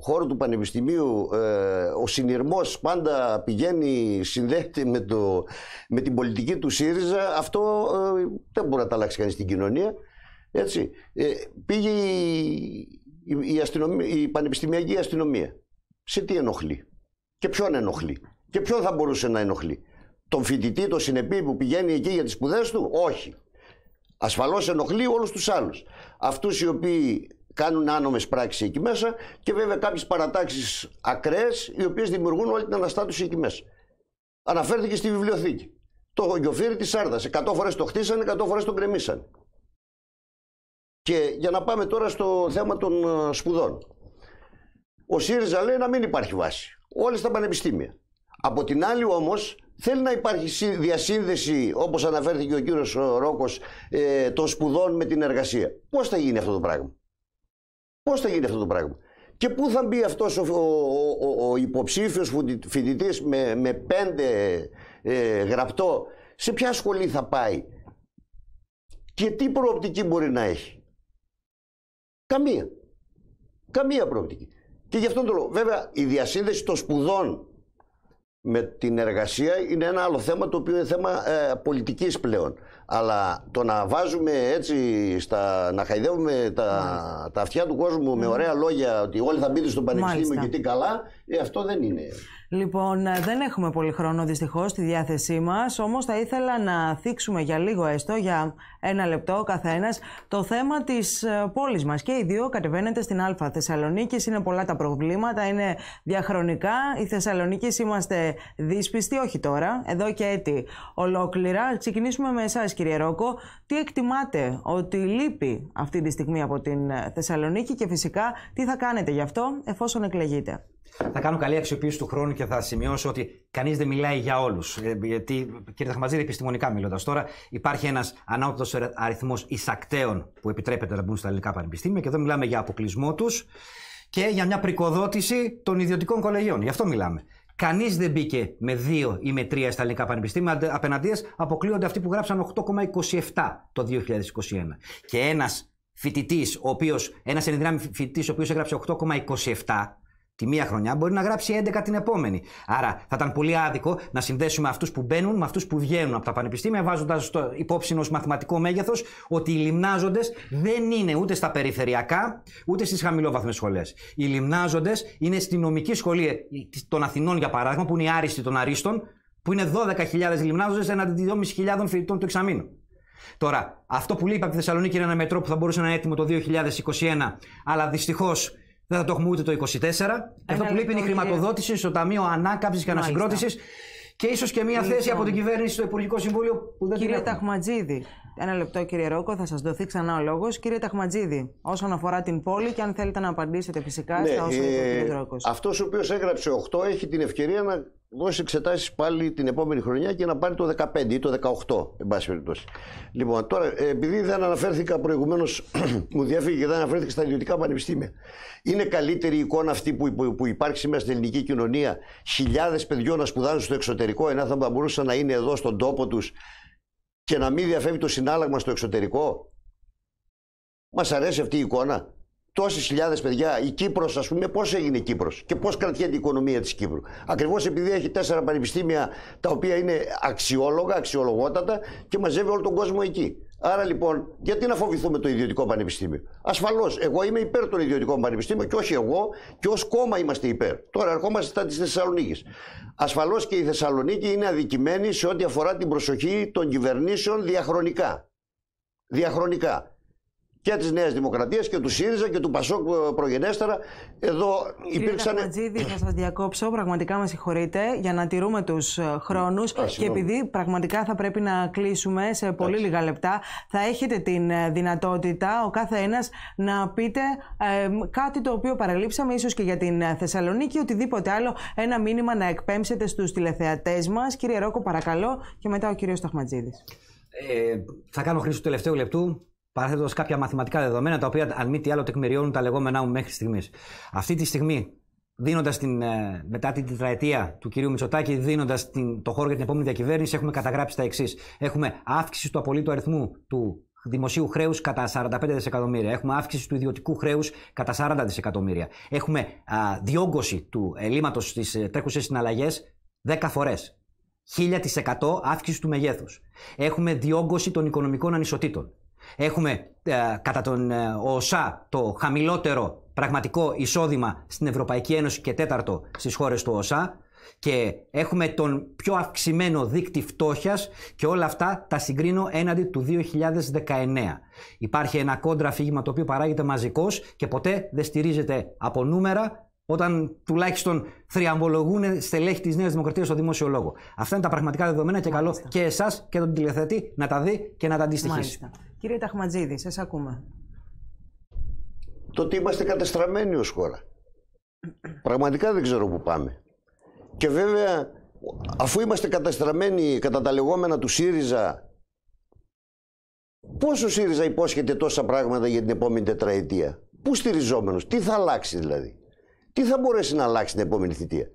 χώρο του Πανεπιστημίου, ο συνειρμός πάντα πηγαίνει, συνδέεται με, το, με την πολιτική του ΣΥΡΙΖΑ, αυτό δεν μπορεί να τα αλλάξει κανείς στην κοινωνία. Έτσι. Ε, πήγε η, η, η πανεπιστημιακή αστυνομία. Σε τι ενοχλεί και ποιον ενοχλεί και ποιον θα μπορούσε να ενοχλεί. Τον φοιτητή, τον συνεπή που πηγαίνει εκεί για τις σπουδές του, όχι. Ασφαλώς ενοχλεί όλους τους άλλους. Αυτούς οι οποίοι κάνουν άνομες πράξεις εκεί μέσα και βέβαια κάποιες παρατάξεις ακραίες οι οποίες δημιουργούν όλη την αναστάτωση εκεί μέσα. Αναφέρθηκε στη βιβλιοθήκη. Το γιοφύρι της Σάρδας. 100 φορές το χτίσανε, 100 φορές τον κρεμίσανε. Και για να πάμε τώρα στο θέμα των ε, σπουδών. Ο ΣΥΡΙΖΑ λέει να μην υπάρχει βάση. Όλες τα πανεπιστήμια. Από την άλλη όμως θέλει να υπάρχει διασύνδεση, όπως αναφέρθηκε ο κύριος ε, Ρόκος, ε, των σπουδών με την εργασία. Πώς θα γίνει αυτό το πράγμα. Πώς θα γίνει αυτό το πράγμα. Και πού θα μπει αυτός ο, ο, ο, υποψήφιος φοιτητής με, με πέντε ε, γραπτό, σε ποια σχολή θα πάει και τι προοπτική μπορεί να έχει. Καμία. Καμία προοπτική. Και γι' αυτόν τον λόγο. Βέβαια, η διασύνδεση των σπουδών με την εργασία είναι ένα άλλο θέμα το οποίο είναι θέμα ε, πολιτικής πλέον. Αλλά το να βάζουμε έτσι, στα, να χαϊδεύουμε τα, αυτιά του κόσμου με ωραία λόγια ότι όλοι θα μπείτε στο πανεπιστήμιο Μάλιστα. και τι καλά, ε, αυτό δεν είναι. Λοιπόν, ε, δεν έχουμε πολύ χρόνο δυστυχώς στη διάθεσή μας, όμως θα ήθελα να θίξουμε για λίγο έστω, για ένα λεπτό καθένας, το θέμα της ε, πόλης μας. Και οι δύο κατεβαίνετε στην Α Θεσσαλονίκη. Είναι πολλά τα προβλήματα, είναι διαχρονικά. Οι Θεσσαλονίκη είμαστε δύσπιστοι, όχι τώρα, εδώ και έτη ολόκληρα. Ξεκινήσουμε με εσάς, κύριε Ρόκο, τι εκτιμάτε ότι λείπει αυτή τη στιγμή από την ε, Θεσσαλονίκη και φυσικά τι θα κάνετε γι' αυτό εφόσον εκλεγείτε. Θα κάνω καλή αξιοποίηση του χρόνου και θα σημειώσω ότι κανείς δεν μιλάει για όλους. Ε, γιατί, κύριε Ταχματζήρη, επιστημονικά μιλώντας τώρα, υπάρχει ένας ανάπτωτο αριθμός εισακτέων που επιτρέπεται να μπουν στα ελληνικά πανεπιστήμια και εδώ μιλάμε για αποκλεισμό τους και για μια πρικοδότηση των ιδιωτικών κολεγιών. Γι' αυτό μιλάμε. Κανείς δεν μπήκε με 2 ή με 3 στα ελληνικά πανεπιστήμια. Απέναντίον αποκλείονται αυτοί που γράψαν 8,27 το 2021. Και ένας φοιτητής, ο οποίος, ένας ενδυνάμει φοιτητής, ο οποίος έγραψε 8,27 τη μία χρονιά μπορεί να γράψει 11 την επόμενη. Άρα θα ήταν πολύ άδικο να συνδέσουμε αυτούς που μπαίνουν με αυτούς που βγαίνουν από τα πανεπιστήμια, βάζοντας υπόψη ω μαθηματικό μέγεθος ότι οι λιμνάζοντες δεν είναι ούτε στα περιφερειακά ούτε στις χαμηλόβαθμες σχολές. Οι λιμνάζοντες είναι στη νομική σχολή ε, των Αθηνών, για παράδειγμα, που είναι η άριστη των αρίστων, που είναι 12.000 λιμνάζοντες έναντι 2.500 φοιτητών του εξαμήνου. Τώρα, αυτό που λείπει από τη Θεσσαλονίκη είναι ένα μετρό που θα μπορούσε να είναι έτοιμο το 2021, αλλά δυστυχώς δεν θα το έχουμε ούτε το 24. Αυτό που λείπει είναι η χρηματοδότηση στο Ταμείο Ανάκαμψης και Ανασυγκρότησης και ίσως και μία θέση από την κυβέρνηση στο Υπουργικό Συμβούλιο που δεν Κύριε Ταχματζίδη, ένα λεπτό κύριε Ρόκο, θα σας δοθεί ξανά ο λόγος. Κύριε Ταχματζίδη, όσον αφορά την πόλη και αν θέλετε να απαντήσετε φυσικά ναι, στα όσα είπε ο ε, κύριος Ρόκος. Αυτός ο οποίος έγραψε 8 έχει την ευκαιρία να δώσει εξετάσεις πάλι την επόμενη χρονιά και να πάρει το 15 ή το 18, εν πάση περιπτώσει. Λοιπόν, τώρα, ε, επειδή δεν αναφέρθηκα προηγουμένως, μου διαφύγει και δεν αναφέρθηκα στα ιδιωτικά πανεπιστήμια. Είναι καλύτερη η εικόνα αυτή που, που υπάρχει σήμερα στην ελληνική κοινωνία. Χιλιάδες παιδιών να σπουδάζουν στο εξωτερικό, ενώ θα μπορούσαν να είναι εδώ στον τόπο τους και να μην διαφεύγει το συνάλλαγμα στο εξωτερικό. Μας αρέσει αυτή η εικόνα τόσες χιλιάδες παιδιά, η Κύπρος, ας πούμε, πώς έγινε Κύπρος και πώς κρατιέται η οικονομία της Κύπρου. Ακριβώς επειδή έχει τέσσερα πανεπιστήμια τα οποία είναι αξιόλογα, αξιολογότατα και μαζεύει όλο τον κόσμο εκεί. Άρα λοιπόν, γιατί να φοβηθούμε το ιδιωτικό πανεπιστήμιο. Ασφαλώς, εγώ είμαι υπέρ των ιδιωτικών πανεπιστήμιων και όχι εγώ και ως κόμμα είμαστε υπέρ. Τώρα ερχόμαστε στα τη Θεσσαλονίκη. Ασφαλώς και η Θεσσαλονίκη είναι αδικημένη σε ό,τι αφορά την προσοχή των κυβερνήσεων διαχρονικά. Διαχρονικά και τη Νέα Δημοκρατία και του ΣΥΡΙΖΑ και του ΠΑΣΟΚ ε, προγενέστερα. Εδώ υπήρξαν. Κύριε θα σας διακόψω. Πραγματικά με συγχωρείτε για να τηρούμε τους ε, χρόνους. Και επειδή πραγματικά θα πρέπει να κλείσουμε σε πολύ λίγα λεπτά, θα έχετε την ε, δυνατότητα ο κάθε ένας να πείτε κάτι το οποίο παραλείψαμε, ίσως και για την Θεσσαλονίκη, οτιδήποτε άλλο. Ένα μήνυμα να εκπέμψετε στους τηλεθεατές μας. Κύριε Ρόκο, παρακαλώ. Και μετά ο κύριος Σταχματζίδης. Ε, θα κάνω χρήση του τελευταίου λεπτού παραθέτοντας κάποια μαθηματικά δεδομένα τα οποία αν μη τι άλλο τεκμηριώνουν τα λεγόμενά μου μέχρι στιγμής. Αυτή τη στιγμή, δίνοντας ε, μετά την τετραετία του κυρίου Μητσοτάκη, δίνοντας το χώρο για την επόμενη διακυβέρνηση, έχουμε καταγράψει τα εξής. Έχουμε αύξηση του απολύτου αριθμού του δημοσίου χρέους κατά 45 δισεκατομμύρια. Έχουμε αύξηση του ιδιωτικού χρέους κατά 40 δισεκατομμύρια. Έχουμε α, διόγκωση του ελλείμματος στις ε, τρέχουσες συναλλαγές 10 φορέ. 1000% αύξηση του μεγέθους. Έχουμε διόγκωση των οικονομικών ανισοτήτων. Έχουμε ε, κατά τον ε, ΟΣΑ το χαμηλότερο πραγματικό εισόδημα στην Ευρωπαϊκή Ένωση και τέταρτο στις χώρες του ΟΣΑ και έχουμε τον πιο αυξημένο δίκτυ φτώχειας και όλα αυτά τα συγκρίνω έναντι του 2019. Υπάρχει ένα κόντρα αφήγημα το οποίο παράγεται μαζικός και ποτέ δεν στηρίζεται από νούμερα όταν τουλάχιστον θριαμβολογούν στελέχη της Νέας Δημοκρατίας στο δημόσιο λόγο. Αυτά είναι τα πραγματικά δεδομένα και καλό και εσάς και τον τηλεθετή να τα δει και να τα αντιστοιχίσει. Κύριε Ταχματζίδη, σας ακούμε. Το ότι είμαστε κατεστραμμένοι ως χώρα. Πραγματικά δεν ξέρω πού πάμε. Και βέβαια, αφού είμαστε καταστραμμένοι κατά τα λεγόμενα του ΣΥΡΙΖΑ, πόσο ΣΥΡΙΖΑ υπόσχεται τόσα πράγματα για την επόμενη τετραετία. Πού στηριζόμενος, τι θα αλλάξει δηλαδή τι θα μπορέσει να αλλάξει την επόμενη θητεία.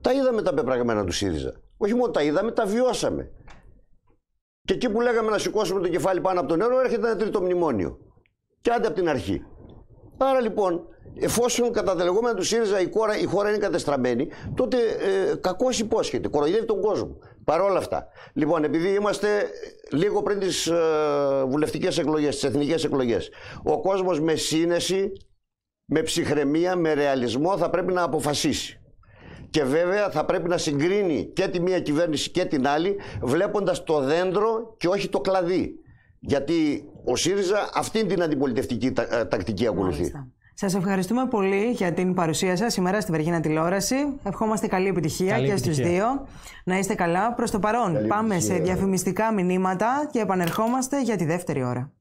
Τα είδαμε τα πεπραγμένα του ΣΥΡΙΖΑ. Όχι μόνο τα είδαμε, τα βιώσαμε. Και εκεί που λέγαμε να σηκώσουμε το κεφάλι πάνω από τον νερό, έρχεται ένα τρίτο μνημόνιο. Και άντε από την αρχή. Άρα λοιπόν, εφόσον κατά τα λεγόμενα του ΣΥΡΙΖΑ η χώρα, είναι κατεστραμμένη, τότε ε, κακώς υπόσχεται. Κοροϊδεύει τον κόσμο. Παρόλα αυτά. Λοιπόν, επειδή είμαστε ε, λίγο πριν τις ε, βουλευτικές εκλογές, τις εθνικές εκλογές, ο κόσμος με σύνεση με ψυχραιμία, με ρεαλισμό θα πρέπει να αποφασίσει. Και βέβαια θα πρέπει να συγκρίνει και τη μία κυβέρνηση και την άλλη, βλέποντας το δέντρο και όχι το κλαδί. Γιατί ο ΣΥΡΙΖΑ αυτήν την αντιπολιτευτική ε, τακτική ακολουθεί. Σας ευχαριστούμε πολύ για την παρουσία σας σήμερα στη Βεργίνα Τηλεόραση. Ευχόμαστε καλή επιτυχία και στους δύο. Να είστε καλά. Προς το παρόν, πάμε σε διαφημιστικά μηνύματα και επανερχόμαστε για τη δεύτερη ώρα.